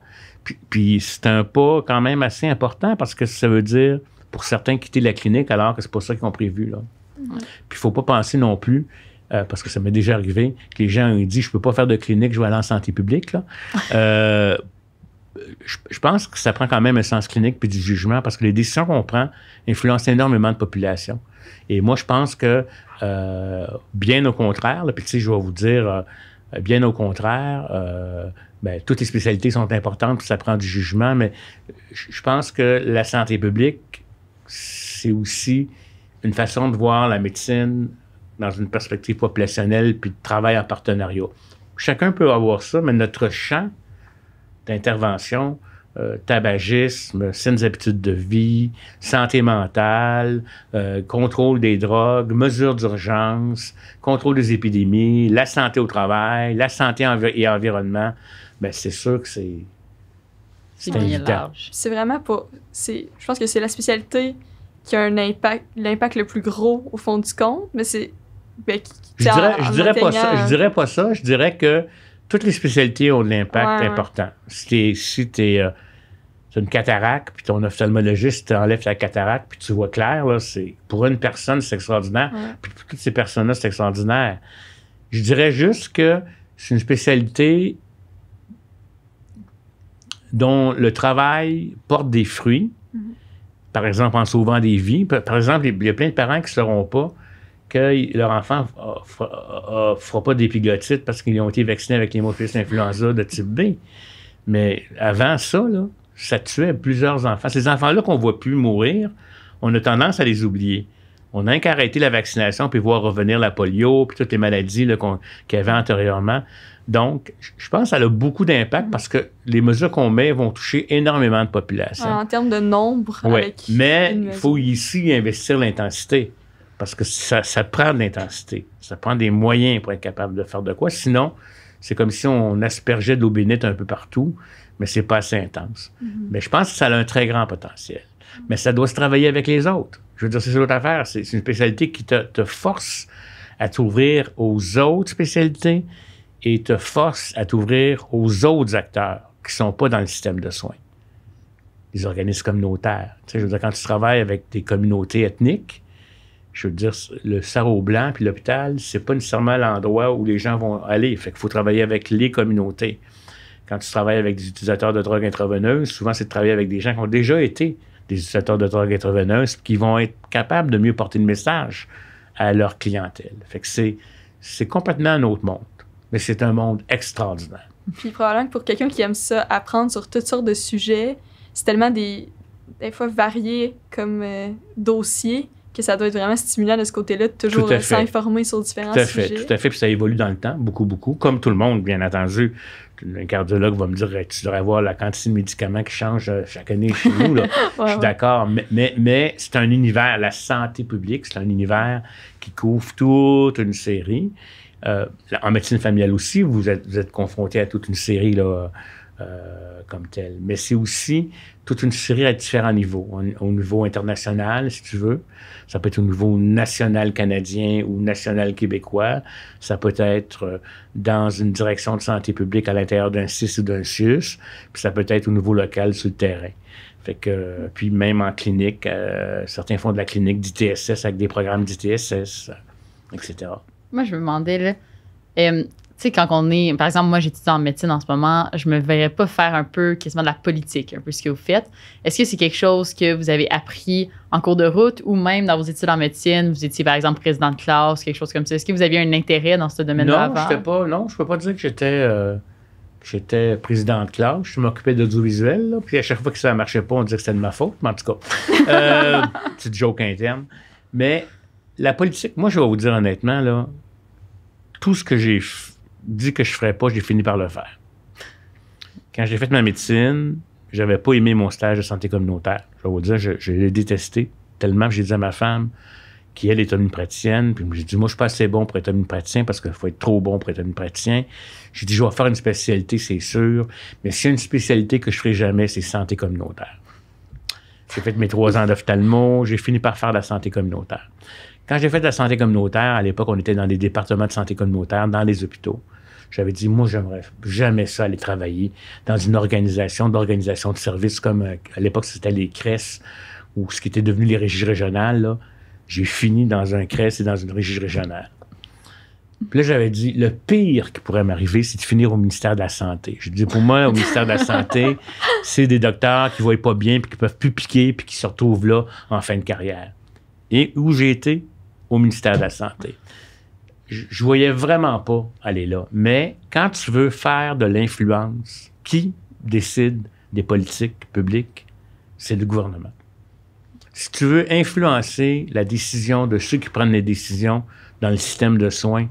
puis, c'est un pas quand même assez important parce que ça veut dire, pour certains, quitter la clinique alors que c'est pas ça qu'ils ont prévu. Là. Puis il faut pas penser non plus euh, parce que ça m'est déjà arrivé, que les gens ont dit Je ne peux pas faire de clinique, je vais aller en santé publique. Là. Euh, je, pense que ça prend quand même un sens clinique puis du jugement parce que les décisions qu'on prend influencent énormément de population. Et moi, je pense que, euh, bien au contraire, puis tu sais, je vais vous dire, bien au contraire, ben, toutes les spécialités sont importantes, puis ça prend du jugement, mais je pense que la santé publique, c'est aussi une façon de voir la médecine, dans une perspective populationnelle puis de travail en partenariat. Chacun peut avoir ça, mais notre champ d'intervention, euh, tabagisme, saines habitudes de vie, santé mentale, euh, contrôle des drogues, mesures d'urgence, contrôle des épidémies, la santé au travail, la santé et environnement, ben c'est sûr que c'est c'est vraiment pas. je pense que c'est la spécialité qui a un impact, l'impact le plus gros au fond du compte, mais c'est ben, je dirais, dirais pas ça. Je dirais pas ça. Je dirais que toutes les spécialités ont de l'impact important. Si tu si euh, une cataracte, puis ton ophtalmologiste enlève la cataracte, puis tu vois clair, c'est pour une personne, c'est extraordinaire. Puis pour toutes ces personnes-là, c'est extraordinaire. Je dirais juste que c'est une spécialité dont le travail porte des fruits, mm-hmm. par exemple en sauvant des vies. Par exemple, il y a plein de parents qui ne pas leur enfant ne fera pas d'épigotite parce qu'ils ont été vaccinés avec l'hémophilus influenza de type B. Mais avant ça, ça tuait plusieurs enfants. Ces enfants-là qu'on voit plus mourir, on a tendance à les oublier. On n'a qu'à arrêter la vaccination puis voir revenir la polio puis toutes les maladies qu'il y avait antérieurement. Donc, je pense que ça a beaucoup d'impact parce que les mesures qu'on met vont toucher énormément de populations. En termes de nombre, mais il faut ici investir l'intensité. Parce que ça, prend de l'intensité. Ça prend des moyens pour être capable de faire de quoi. Sinon, c'est comme si on aspergeait de l'eau bénite un peu partout, mais c'est pas assez intense. Mm-hmm. Mais je pense que ça a un très grand potentiel. Mm-hmm. Mais ça doit se travailler avec les autres. Je veux dire, c'est une autre affaire. C'est une spécialité qui te, force à t'ouvrir aux autres spécialités et te force à t'ouvrir aux autres acteurs qui ne sont pas dans le système de soins. Les organismes communautaires. Tu sais, quand tu travailles avec des communautés ethniques, je veux dire, le sarau blanc puis l'hôpital, c'est pas nécessairement l'endroit où les gens vont aller. Fait qu'il faut travailler avec les communautés. Quand tu travailles avec des utilisateurs de drogue intraveineuse, souvent c'est de travailler avec des gens qui ont déjà été des utilisateurs de drogue intraveineuse qui vont être capables de mieux porter le message à leur clientèle. Fait que c'est, c'est complètement un autre monde, mais c'est un monde extraordinaire. Puis probablement que pour quelqu'un qui aime ça, apprendre sur toutes sortes de sujets, c'est tellement des, des fois variés comme euh, dossiers que ça doit être vraiment stimulant de ce côté-là, de toujours euh, s'informer sur différents tout à fait, Tout à fait, puis ça évolue dans le temps, beaucoup, beaucoup. Comme tout le monde, bien entendu, un cardiologue va me dire eh, tu devrais voir la quantité de médicaments qui change euh, chaque année chez nous. je suis d'accord, mais, mais, c'est un univers, la santé publique, c'est un univers qui couvre toute une série. Euh, en médecine familiale aussi, vous êtes, vous êtes confronté à toute une série là, euh, comme tel. Mais c'est aussi toute une série à différents niveaux. Au, niveau international, si tu veux, ça peut être au niveau national canadien ou national québécois, ça peut être euh, dans une direction de santé publique à l'intérieur d'un CIS ou d'un CIUS, puis ça peut être au niveau local sur le terrain. Fait que, puis même en clinique, euh, certains font de la clinique d'ITSS avec des programmes d'ITSS, etc. Moi, je me demandais, là, quand on est, par exemple, moi, j'étudie en médecine en ce moment, je me verrais pas faire un peu quasiment de la politique, un peu ce que vous faites. Est-ce que c'est quelque chose que vous avez appris en cours de route ou même dans vos études en médecine, vous étiez par exemple président de classe, quelque chose comme ça. Est-ce que vous aviez un intérêt dans ce domaine-là Non, je pas, non, je peux pas dire que j'étais, euh, j'étais président de classe. Je m'occupais d'audiovisuel, puis à chaque fois que ça ne marchait pas, on disait que c'était de ma faute, mais en tout cas, euh, petite joke interne. Mais la politique, moi, je vais vous dire honnêtement, là, tout ce que j'ai fait, dit que je ne ferais pas, j'ai fini par le faire. Quand j'ai fait ma médecine, je n'avais pas aimé mon stage de santé communautaire. Je vais vous dire, je, l'ai détesté tellement que j'ai dit à ma femme, qui elle est praticienne, puis j'ai dit, moi je ne suis pas assez bon pour être omnipraticien parce qu'il faut être trop bon pour être omnipraticien. J'ai dit, je vais faire une spécialité, c'est sûr, mais s'il y a une spécialité que je ne ferai jamais, c'est santé communautaire. J'ai fait mes trois ans d'ophtalmo, j'ai fini par faire de la santé communautaire. Quand j'ai fait de la santé communautaire, à l'époque, on était dans des départements de santé communautaire, dans les hôpitaux. J'avais dit, moi, j'aimerais jamais ça aller travailler dans une organisation d'organisation de services comme euh, à l'époque, c'était les CRES ou ce qui était devenu les régies régionales. J'ai fini dans un CRES et dans une régie régionale. Puis là, j'avais dit, le pire qui pourrait m'arriver, c'est de finir au ministère de la Santé. Je dis, pour moi, au ministère de la Santé, c'est des docteurs qui ne voient pas bien, puis qui ne peuvent plus piquer, puis qui se retrouvent là en fin de carrière. Et où j'ai été? Au ministère de la Santé je voyais vraiment pas aller là. Mais quand tu veux faire de l'influence, qui décide des politiques publiques? C'est le gouvernement. Si tu veux influencer la décision de ceux qui prennent les décisions dans le système de soins, il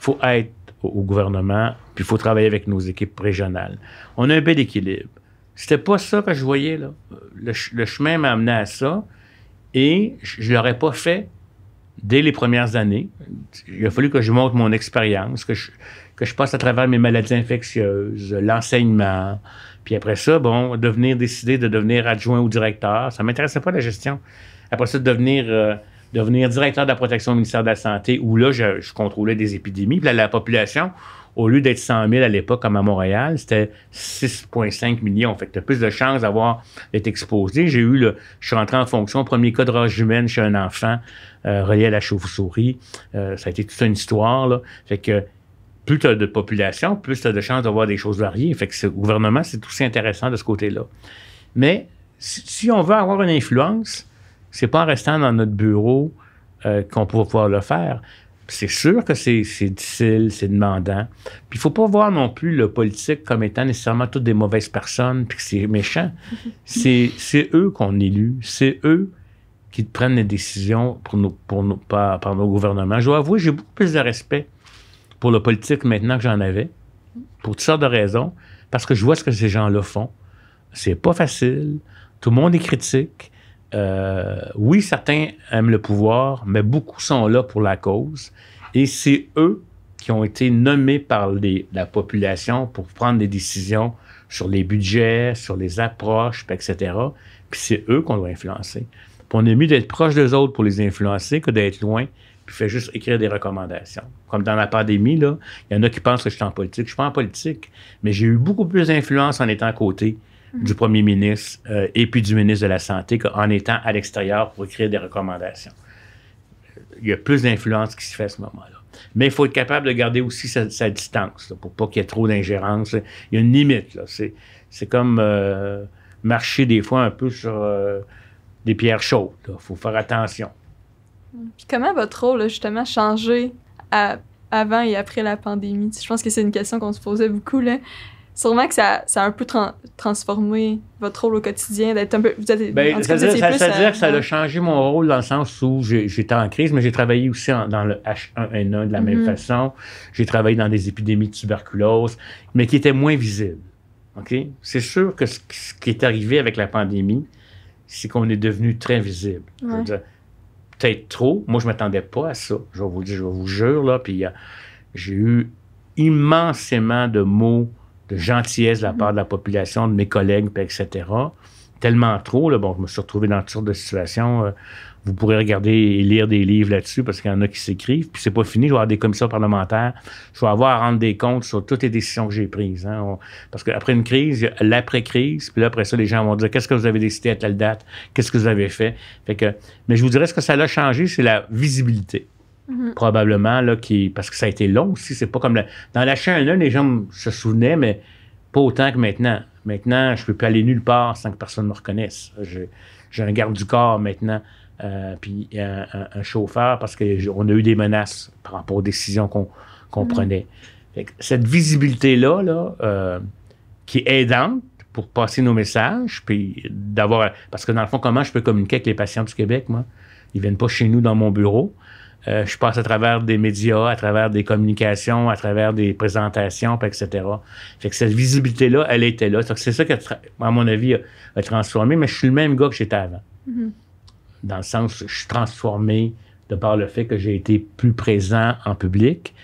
faut être au, gouvernement, puis il faut travailler avec nos équipes régionales. On a un bel équilibre. C'était pas ça que je voyais, là. Euh, le, chemin m'a amené à ça, et je l'aurais pas fait dès les premières années, il a fallu que je montre mon expérience, que je, passe à travers mes maladies infectieuses, l'enseignement. Puis après ça, bon, devenir décidé de devenir adjoint ou directeur, ça ne m'intéressait pas la gestion. Après ça, devenir, euh, devenir directeur de la protection au ministère de la Santé, où là, je, je contrôlais des épidémies. Puis la population, au lieu d'être 100 000 à l'époque, comme à Montréal, c'était 6,5 millions. Fait que tu as plus de chances d'avoir d'être exposé. J'ai eu le. Je suis rentré en fonction, premier cas de rage humaine chez un enfant euh, relié à la chauve-souris. Euh, ça a été toute une histoire. Fait que plus tu as de population, plus tu as de chances d'avoir des choses variées. Fait que ce gouvernement, c'est aussi intéressant de ce côté-là. Mais si, on veut avoir une influence, c'est pas en restant dans notre bureau euh, qu'on pourra pouvoir le faire c'est sûr que c'est difficile, c'est demandant. Puis il faut pas voir non plus le politique comme étant nécessairement toutes des mauvaises personnes, puis que c'est méchant. c'est eux qu'on élue, c'est eux qui prennent les décisions pour pour par, nos gouvernements. Je dois avouer, j'ai beaucoup plus de respect pour le politique maintenant que j'en avais, pour toutes sortes de raisons, parce que je vois ce que ces gens-là font. C'est pas facile, tout le monde est critique, euh, oui, certains aiment le pouvoir, mais beaucoup sont là pour la cause. Et c'est eux qui ont été nommés par la population pour prendre des décisions sur les budgets, sur les approches, etc. Puis c'est eux qu'on doit influencer. Puis on est mieux d'être proche des autres pour les influencer que d'être loin puis faire juste écrire des recommandations. Comme dans la pandémie, là, il y en a qui pensent que je suis en politique. Je suis pas en politique, mais j'ai eu beaucoup plus d'influence en étant à côté du premier ministre euh, et puis du ministre de la Santé en étant à l'extérieur pour écrire des recommandations. Il y a plus d'influence qui se fait à ce moment-là. Mais il faut être capable de garder aussi sa, distance pour pas qu'il y ait trop d'ingérence. Il y a une limite. C'est comme euh, marcher des fois un peu sur euh, des pierres chaudes. Il faut faire attention. comment votre rôle a justement changé avant et après la pandémie? Je pense que c'est une question qu'on se posait beaucoup. Là sûrement que ça, ça a un peu transformé votre rôle au quotidien, d'être un peu. Ben, ça, veut dire que ça euh, a changé mon rôle dans le sens où j'étais en crise, mais j'ai travaillé aussi dans le H1N1 de la même mhm. façon. J'ai travaillé dans des épidémies de tuberculose, mais qui étaient moins visibles. OK? C'est sûr que ce, qui est arrivé avec la pandémie, c'est qu'on est devenu très visible. Peut-être trop. Moi, je ne m'attendais pas à ça. Je vous, je vous jure, là. Puis euh, j'ai eu immensément de mots de gentillesse de la mhm. part de la population, de mes collègues, etc. Tellement trop, là, bon, je me suis retrouvé dans toutes sortes de situations. Euh, vous pourrez regarder et lire des livres là-dessus parce qu'il y en a qui s'écrivent. Puis c'est pas fini, je vais avoir des commissions parlementaires. Je vais avoir à rendre des comptes sur toutes les décisions que j'ai prises. Hein. parce qu'après une crise, l'après-crise. Puis après ça, les gens vont dire qu'est-ce que vous avez décidé à telle date, qu'est-ce que vous avez fait. mais je vous dirais ce que ça a changé, c'est la visibilité. Mhm. probablement, là, parce que ça a été long aussi. C'est pas comme dans la chaîne, 1, les gens se souvenaient, mais pas autant que maintenant. Maintenant, je ne peux plus aller nulle part sans que personne me reconnaisse. J'ai un garde du corps maintenant, euh, puis euh, un, chauffeur, parce qu'on a eu des menaces par rapport aux décisions qu'on mhm. prenait. cette visibilité-là, là, euh, qui est aidante, pour passer nos messages, puis d'avoir... Parce que dans le fond, comment je peux communiquer avec les patients du Québec, moi? Ils viennent pas chez nous dans mon bureau. Euh, je passe à travers des médias, à travers des communications, à travers des présentations, etc. Fait que cette visibilité-là, elle était là. C'est ça qui, à mon avis, a, transformé, mais je suis le même gars que j'étais avant. Mm-hmm. Dans le sens, je suis transformé de par le fait que j'ai été plus présent en public,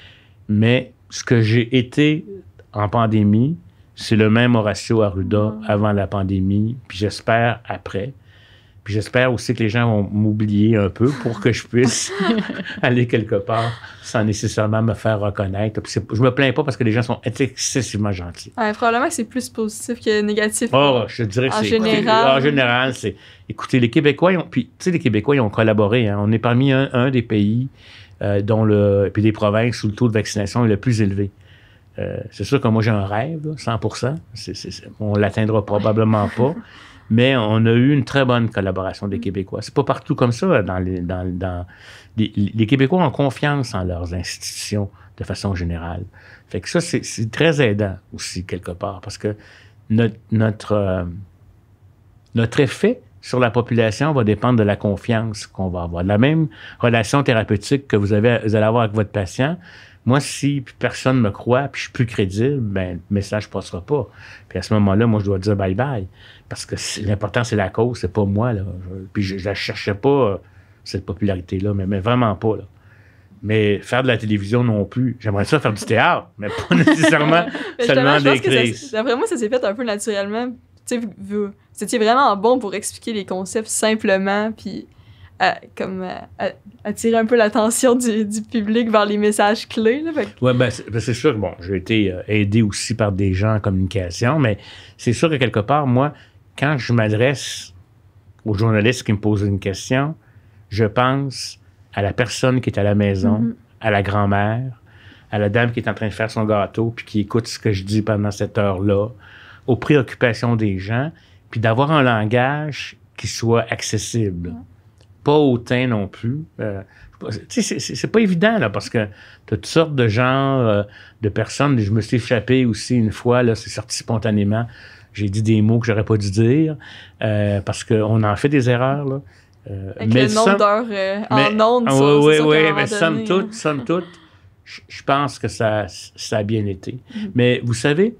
mais ce que j'ai été en pandémie, c'est le même Horacio Arruda mm-hmm. avant la pandémie, puis j'espère après. Puis j'espère aussi que les gens vont m'oublier un peu pour que je puisse aller quelque part sans nécessairement me faire reconnaître. Puis je me plains pas parce que les gens sont excessivement gentils. probablement que c'est plus positif que négatif. Oh, je dirais que en général. en général, c'est écoutez, les Québécois, ont, puis tu sais, les Québécois, ont collaboré. Hein. On est parmi un, des pays euh, dont le, puis des provinces où le taux de vaccination est le plus élevé. Euh, c'est sûr que moi, j'ai un rêve, 100 On l'atteindra probablement pas mais on a eu une très bonne collaboration des mm. Québécois. C'est pas partout comme ça. Dans les, dans, dans les, Québécois ont confiance en leurs institutions de façon générale. Fait que ça, c'est très aidant aussi, quelque part, parce que notre, notre, euh, notre effet sur la population va dépendre de la confiance qu'on va avoir. La même relation thérapeutique que vous, avez, vous allez avoir avec votre patient, moi, si personne ne me croit, puis je suis plus crédible, ben, le message passera pas. Puis à ce moment-là, moi, je dois dire bye-bye. Parce que l'important, c'est la cause, c'est pas moi. Là. puis je, cherchais pas, euh, cette popularité-là, mais, vraiment pas. Mais faire de la télévision non plus. J'aimerais ça faire du théâtre, mais pas nécessairement seulement des crises. D'après moi, ça s'est fait un peu naturellement. C'était vraiment bon pour expliquer les concepts simplement, puis à, euh, comme euh, attirer un peu l'attention du, public vers les messages clés. Là, ben, c'est, sûr, bon, j'ai été euh, aidé aussi par des gens en communication, mais c'est sûr que quelque part, moi, quand je m'adresse aux journalistes qui me posent une question, je pense à la personne qui est à la maison, mm-hmm. à la grand-mère, à la dame qui est en train de faire son gâteau puis qui écoute ce que je dis pendant cette heure-là, aux préoccupations des gens, puis d'avoir un langage qui soit accessible pas hautain non plus. Euh, c'est pas évident, là, parce que t'as toutes sortes de gens, euh, de personnes. Je me suis échappé aussi une fois, là, c'est sorti spontanément. J'ai dit des mots que j'aurais pas dû dire, euh, parce qu'on en fait des erreurs, là. Avec mais le nombre d'heures en Oui, oui, oui, mais somme toute, somme toute, je pense que ça, ça a bien été. Mm-hmm. Mais vous savez,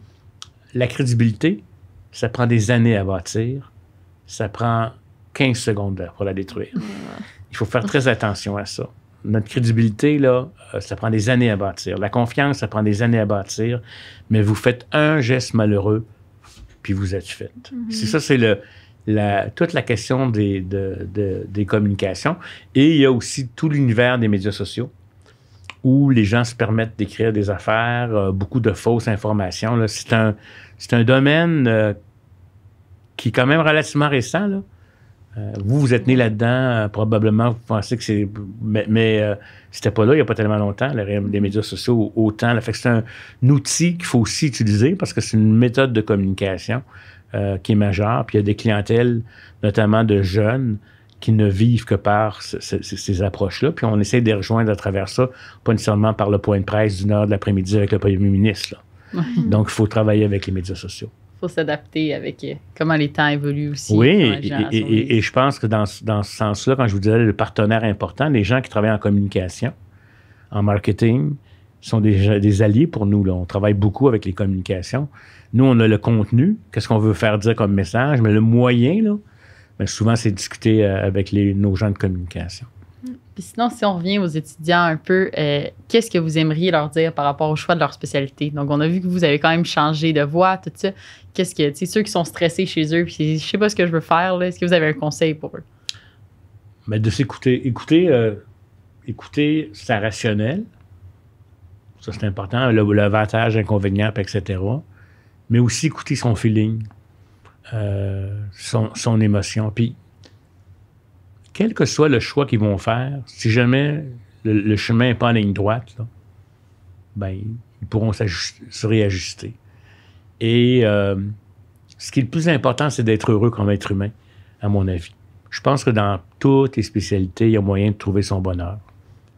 la crédibilité, ça prend des années à bâtir. Ça prend 15 secondes pour la détruire. Il faut faire très attention à ça. Notre crédibilité, là, euh, ça prend des années à bâtir. La confiance, ça prend des années à bâtir. Mais vous faites un geste malheureux, puis vous êtes fait. C'est mm-hmm. ça, c'est le, la, toute la question des, de, de, des communications. Et il y a aussi tout l'univers des médias sociaux où les gens se permettent d'écrire des affaires, euh, beaucoup de fausses informations. C'est un, un domaine euh, qui est quand même relativement récent. Là. Euh, vous, vous êtes né là-dedans, euh, probablement, vous pensez que c'est. Mais, euh, c'était pas là il n'y a pas tellement longtemps, les, médias sociaux, autant. Fait que c'est un, outil qu'il faut aussi utiliser parce que c'est une méthode de communication qui est majeure. Puis il y a des clientèles, notamment de jeunes, qui ne vivent que par ces approches-là. Puis on essaie de les rejoindre à travers ça, pas nécessairement par le point de presse du nord de l'après-midi avec le premier ministre. Donc il faut travailler avec les médias sociaux faut s'adapter avec euh, comment les temps évoluent aussi. Oui, et, je pense que dans, ce sens-là, quand je vous disais le partenaire important, les gens qui travaillent en communication, en marketing, sont des, des alliés pour nous. Là. On travaille beaucoup avec les communications. Nous, on a le contenu, qu'est-ce qu'on veut faire dire comme message, mais le moyen, là, ben, souvent, c'est discuter euh, avec nos gens de communication. Puis sinon, si on revient aux étudiants un peu, euh, qu'est-ce que vous aimeriez leur dire par rapport au choix de leur spécialité? Donc, on a vu que vous avez quand même changé de voie, tout ça. Qu'est-ce que, tu sais, ceux qui sont stressés chez eux, puis je sais pas ce que je veux faire, est-ce que vous avez un conseil pour eux? Mais de s'écouter. Écouter, euh, écouter, c'est rationnel. Ça, c'est important. Le, l'inconvénient etc. Mais aussi écouter son feeling, euh, son, son émotion. Puis quel que soit le choix qu'ils vont faire, si jamais le, chemin n'est pas en ligne droite, ben, ils pourront se réajuster. Et euh, ce qui est le plus important, c'est d'être heureux comme être humain, à mon avis. Je pense que dans toutes les spécialités, il y a moyen de trouver son bonheur,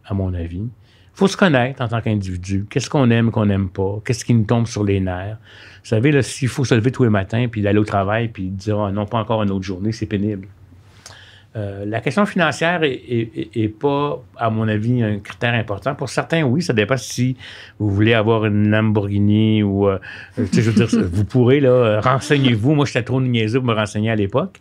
à mon avis. Il faut se connaître en tant qu'individu. Qu'est-ce qu'on aime, qu'on n'aime pas? Qu'est-ce qui nous tombe sur les nerfs? Vous savez, s'il faut se lever tous les matins, puis aller au travail, puis dire ah, non, pas encore une autre journée, c'est pénible. Euh, la question financière n'est pas, à mon avis, un critère important. Pour certains, oui, ça dépend si vous voulez avoir une Lamborghini ou, euh, euh, je veux dire, vous pourrez, là, renseignez-vous. Moi, j'étais trop niaiseux pour me renseigner à l'époque.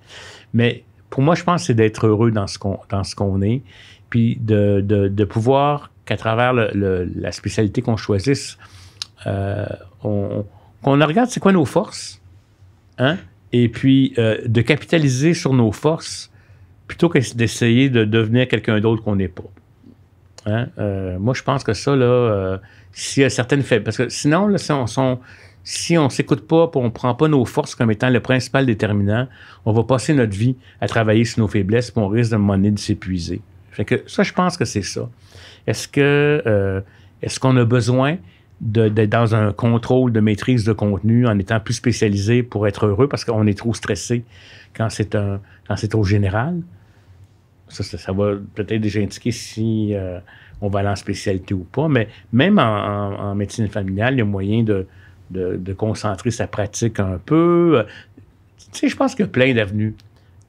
Mais pour moi, je pense que c'est d'être heureux dans ce qu'on, est, puis de, pouvoir, qu'à travers la spécialité qu'on choisisse, qu'on regarde c'est quoi nos forces, hein, et puis de capitaliser sur nos forces plutôt que d'essayer de devenir quelqu'un d'autre qu'on n'est pas. Hein? Euh, moi, je pense que ça, là, euh, s'il y a certaines faiblesses, parce que sinon, si on ne s'écoute pas, on ne prend pas nos forces comme étant le principal déterminant, on va passer notre vie à travailler sur nos faiblesses, et on risque de monnaie de s'épuiser. ça, je pense que c'est ça. Est-ce que euh, qu'on a besoin d'être dans un contrôle de maîtrise de contenu en étant plus spécialisé pour être heureux parce qu'on est trop stressé quand c'est un quand c'est trop général? Ça, ça, va peut-être déjà indiquer si euh, on va aller en spécialité ou pas, mais même en, médecine familiale, il y a moyen de, de, concentrer sa pratique un peu. Euh, tu sais, je pense qu'il y a plein d'avenues.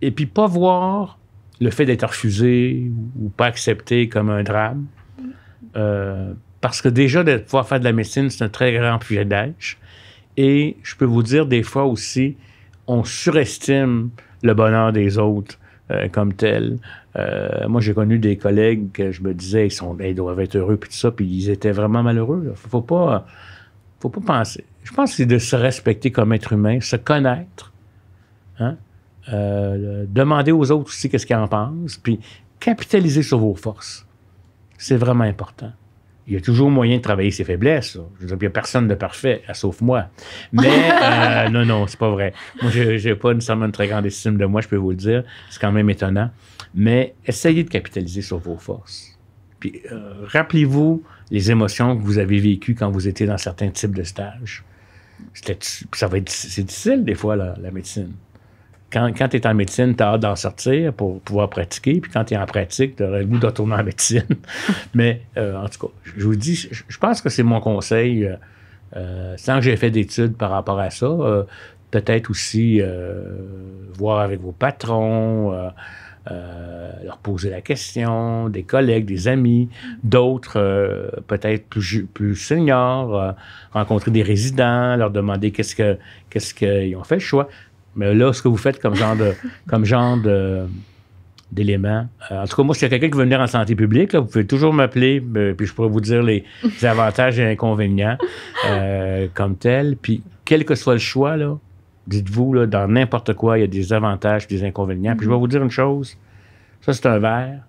Et puis, pas voir le fait d'être refusé ou pas accepté comme un drame. Euh, parce que déjà, de pouvoir faire de la médecine, c'est un très grand privilège. Et je peux vous dire, des fois aussi, on surestime le bonheur des autres euh, comme tel. Euh, moi, j'ai connu des collègues que je me disais, ils, sont, ils doivent être heureux, puis tout ça, puis ils étaient vraiment malheureux. Il faut pas, faut pas penser. Je pense que c'est de se respecter comme être humain, se connaître, hein. euh, demander aux autres aussi qu'est-ce qu'ils en pensent, puis capitaliser sur vos forces. C'est vraiment important il y a toujours moyen de travailler ses faiblesses. Je veux il n'y a personne de parfait, sauf moi. Mais non, euh, non, non, c'est pas vrai. Moi, je n'ai pas nécessairement une très grande estime de moi, je peux vous le dire. C'est quand même étonnant. Mais essayez de capitaliser sur vos forces. Puis euh, rappelez-vous les émotions que vous avez vécues quand vous étiez dans certains types de stages. Ça va être, c'est difficile des fois, la médecine quand, quand tu es en médecine, tu as hâte d'en sortir pour pouvoir pratiquer. Puis quand tu es en pratique, tu le goût de retourner en médecine. Mais euh, en tout cas, je vous dis, je, pense que c'est mon conseil. Euh, euh, sans que j'ai fait d'études par rapport à ça, peut-être aussi voir avec vos patrons, leur poser la question, des collègues, des amis, d'autres peut-être plus, plus seniors, rencontrer des résidents, leur demander qu'est-ce que qu'est-ce qu'ils ont fait le choix. Mais là, ce que vous faites comme genre de, comme genre de, d'éléments. Euh, en tout cas, moi, a quelqu'un qui veut venir en santé publique. vous pouvez toujours m'appeler, euh, puis je pourrais vous dire les, avantages et inconvénients euh, comme tel. Puis, quel que soit le choix, là, dites-vous, dans n'importe quoi, il y a des avantages, des inconvénients. Puis, je vais vous dire une chose. Ça, c'est un verre.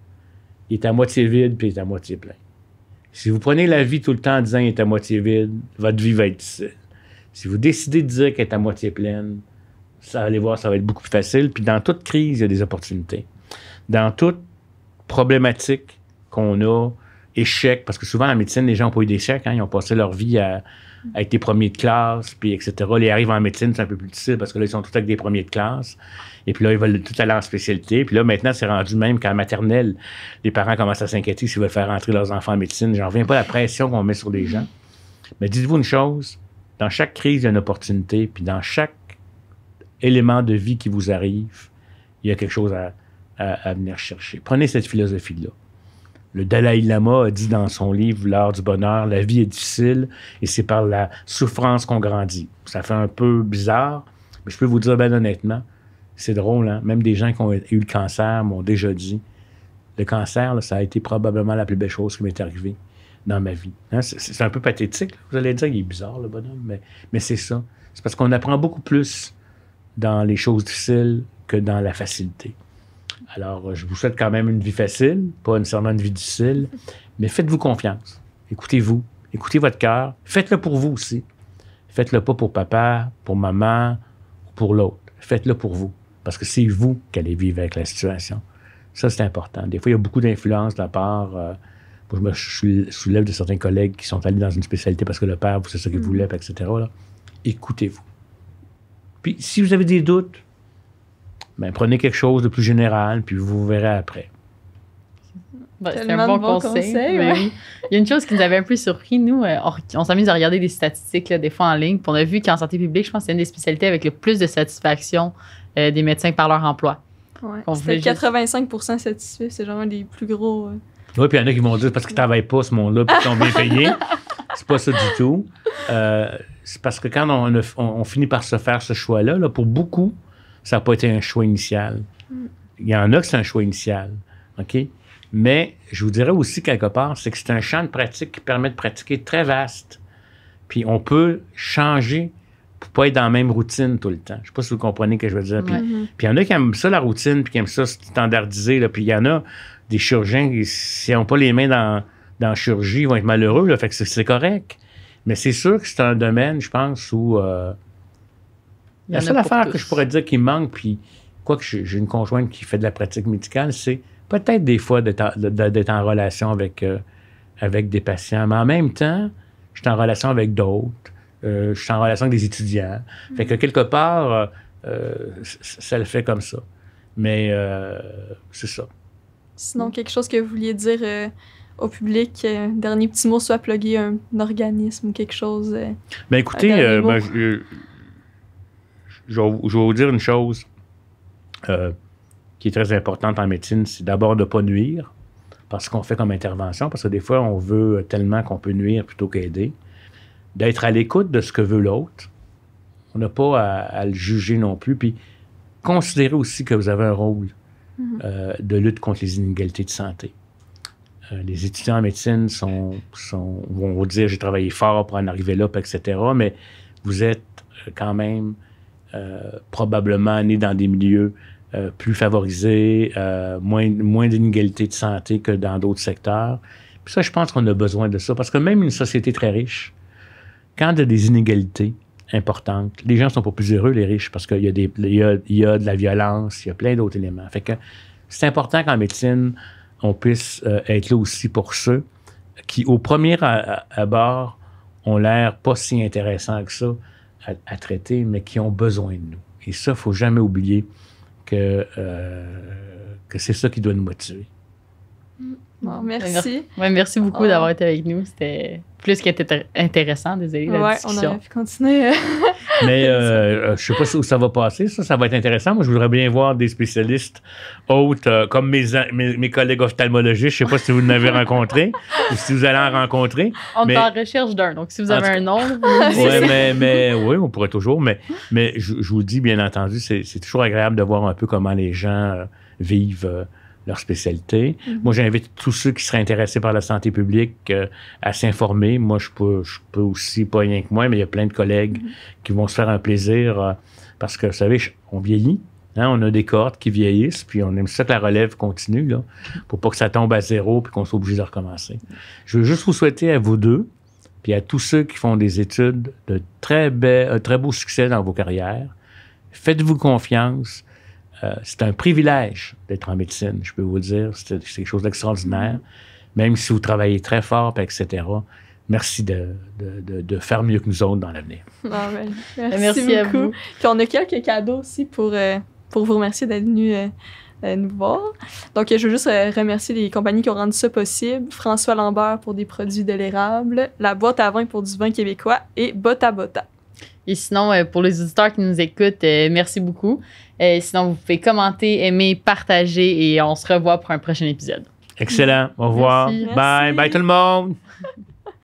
Il est à moitié vide, puis il est à moitié plein. Si vous prenez la vie tout le temps en disant qu'il est à moitié vide, votre vie va être difficile. Si vous décidez de dire qu'elle est à moitié pleine, ça allez voir, ça va être beaucoup plus facile. Puis dans toute crise, il y a des opportunités. Dans toute problématique qu'on a, échec, parce que souvent en médecine, les gens n'ont pas eu d'échec, hein, ils ont passé leur vie à, être des premiers de classe, puis etc. les ils arrivent en médecine, c'est un peu plus difficile parce que là, ils sont tous avec des premiers de classe. Et puis là, ils veulent tout aller en spécialité. Puis là, maintenant, c'est rendu même qu'en maternelle, les parents commencent à s'inquiéter s'ils veulent faire entrer leurs enfants en médecine. J'en reviens pas à la pression qu'on met sur les gens. Mais dites-vous une chose, dans chaque crise, il y a une opportunité, puis dans chaque élément de vie qui vous arrive, il y a quelque chose à, à, venir chercher. Prenez cette philosophie-là. Le Dalai Lama a dit dans son livre L'art du bonheur, la vie est difficile et c'est par la souffrance qu'on grandit. Ça fait un peu bizarre, mais je peux vous dire ben honnêtement, c'est drôle, hein. même des gens qui ont eu le cancer m'ont déjà dit, le cancer, ça a été probablement la plus belle chose qui m'est arrivée dans ma vie. Hein. C'est un peu pathétique, vous allez dire, il est bizarre le bonhomme, mais, mais c'est ça. C'est parce qu'on apprend beaucoup plus dans les choses difficiles que dans la facilité. Alors, euh, je vous souhaite quand même une vie facile, pas nécessairement une vie difficile, mais faites-vous confiance. Écoutez-vous, écoutez votre cœur. Faites-le pour vous aussi. Faites-le pas pour papa, pour maman, pour l'autre. Faites-le pour vous, parce que c'est vous qui allez vivre avec la situation. Ça, c'est important. Des fois, il y a beaucoup d'influence de la part. Euh, je me soulève de certains collègues qui sont allés dans une spécialité parce que le père, c'est ce qu'il mm. voulait, etc. Écoutez-vous. Puis si vous avez des doutes, ben, prenez quelque chose de plus général, puis vous verrez après. Ben, c'est un bon, conseil. Il y a une chose qui nous avait un peu surpris, nous, euh, on, s'amuse à regarder des statistiques des fois en ligne, puis on a vu qu'en santé publique, je pense que c'est une des spécialités avec le plus de satisfaction euh, des médecins par leur emploi. Ouais, C'était 85 juste... satisfait, c'est genre un des plus gros. Euh. Oui, puis il y en a qui vont dire parce qu'ils ne travaillent pas ce monde-là, puis ils sont bien payés. c'est pas ça du tout. Euh, c'est parce que quand on, finit par se faire ce choix-là, là, pour beaucoup, ça n'a pas été un choix initial. Mm. Il y en a que c'est un choix initial. OK? Mais je vous dirais aussi quelque part, c'est que c'est un champ de pratique qui permet de pratiquer très vaste. Puis on peut changer pour ne pas être dans la même routine tout le temps. Je ne sais pas si vous comprenez ce que je veux dire. Puis il y en a qui aiment ça, la routine, puis qui aiment ça standardiser. Là. Puis il y en a des chirurgiens qui, s'ils n'ont pas les mains dans, la chirurgie, ils vont être malheureux. Là. Fait que c'est correct. Mais c'est sûr que c'est un domaine, je pense, où euh, Il la seule affaire que je pourrais dire qui manque, puis quoi que j'ai une conjointe qui fait de la pratique médicale, c'est peut-être des fois d'être en, relation avec, euh, avec des patients. Mais en même temps, je suis en relation avec d'autres. Euh, je suis en relation avec des étudiants. Mm. Fait que quelque part, ça le fait comme ça. Mais c'est ça. Sinon, quelque chose que vous vouliez dire au public. Euh, dernier petit mot, soit plugger un, organisme, quelque chose. Euh, ben, écoutez, euh, je, vais vous dire une chose qui est très importante en médecine, c'est d'abord de ne pas nuire parce qu'on fait comme intervention, parce que des fois, on veut tellement qu'on peut nuire plutôt qu'aider, d'être à l'écoute de ce que veut l'autre. On n'a pas à, le juger non plus, puis considérez aussi que vous avez un rôle mm-hmm. de lutte contre les inégalités de santé euh, les étudiants en médecine sont, vont vous dire j'ai travaillé fort pour en arriver là, etc. Mais vous êtes euh, quand même euh, probablement né dans des milieux plus favorisés, moins, moins d'inégalités de santé que dans d'autres secteurs. Puis ça, je pense qu'on a besoin de ça parce que même une société très riche, quand il y a des inégalités importantes, les gens sont pas plus heureux, les riches, parce qu'il y, y, a, y, a, de la violence, il y a plein d'autres éléments. Fait que c'est important qu'en médecine, on puisse euh, être là aussi pour ceux qui, au premier abord, ont l'air pas si intéressants que ça à, traiter, mais qui ont besoin de nous. Et ça, faut jamais oublier que, euh, que c'est ça qui doit nous motiver. Mm merci. merci beaucoup d'avoir été avec nous. C'était plus qu'intéressant, désolé, la ouais, on aurait pu continuer. Mais euh, euh, je ne sais pas où ça va passer. Ça, ça va être intéressant. Moi, je voudrais bien voir des spécialistes autres, euh, comme mes, mes, collègues ophtalmologistes. Je ne sais pas si vous l'avez rencontré ou si vous allez en rencontrer. On est en recherche d'un. Donc, si vous avez un nom... oui, mais, mais, oui, on pourrait toujours. Mais, mais je, vous dis, bien entendu, c'est toujours agréable de voir un peu comment les gens... vivent leur spécialité. Mhm. Moi, j'invite tous ceux qui seraient intéressés par la santé publique euh, à s'informer. Moi, je peux, aussi, pas rien que moi, mais il y a plein de collègues mhm. qui vont se faire un plaisir euh, parce que, vous savez, on vieillit. Hein, on a des cohortes qui vieillissent, puis on aime ça que la relève continue, là, pour pas que ça tombe à zéro puis qu'on soit obligé de recommencer. Je veux juste vous souhaiter à vous deux, puis à tous ceux qui font des études, de très, euh, très beaux succès dans vos carrières. Faites-vous confiance, euh, c'est un privilège d'être en médecine, je peux vous dire. C'est quelque chose d'extraordinaire. Même si vous travaillez très fort, etc., merci de, faire mieux que nous autres dans l'avenir. Ah, ben, merci, beaucoup. À vous. Puis on a quelques cadeaux aussi pour, euh, vous remercier d'être venu. Euh, nous voir. Donc, je veux juste remercier les compagnies qui ont rendu ça possible. François Lambert pour des produits de l'érable, la boîte à vin pour du vin québécois et Bota Bota. Et sinon, euh, pour les auditeurs qui nous écoutent, euh, merci beaucoup. Euh, sinon, vous pouvez commenter, aimer, partager et on se revoit pour un prochain épisode. Excellent. Au revoir. Bye. Bye tout le monde.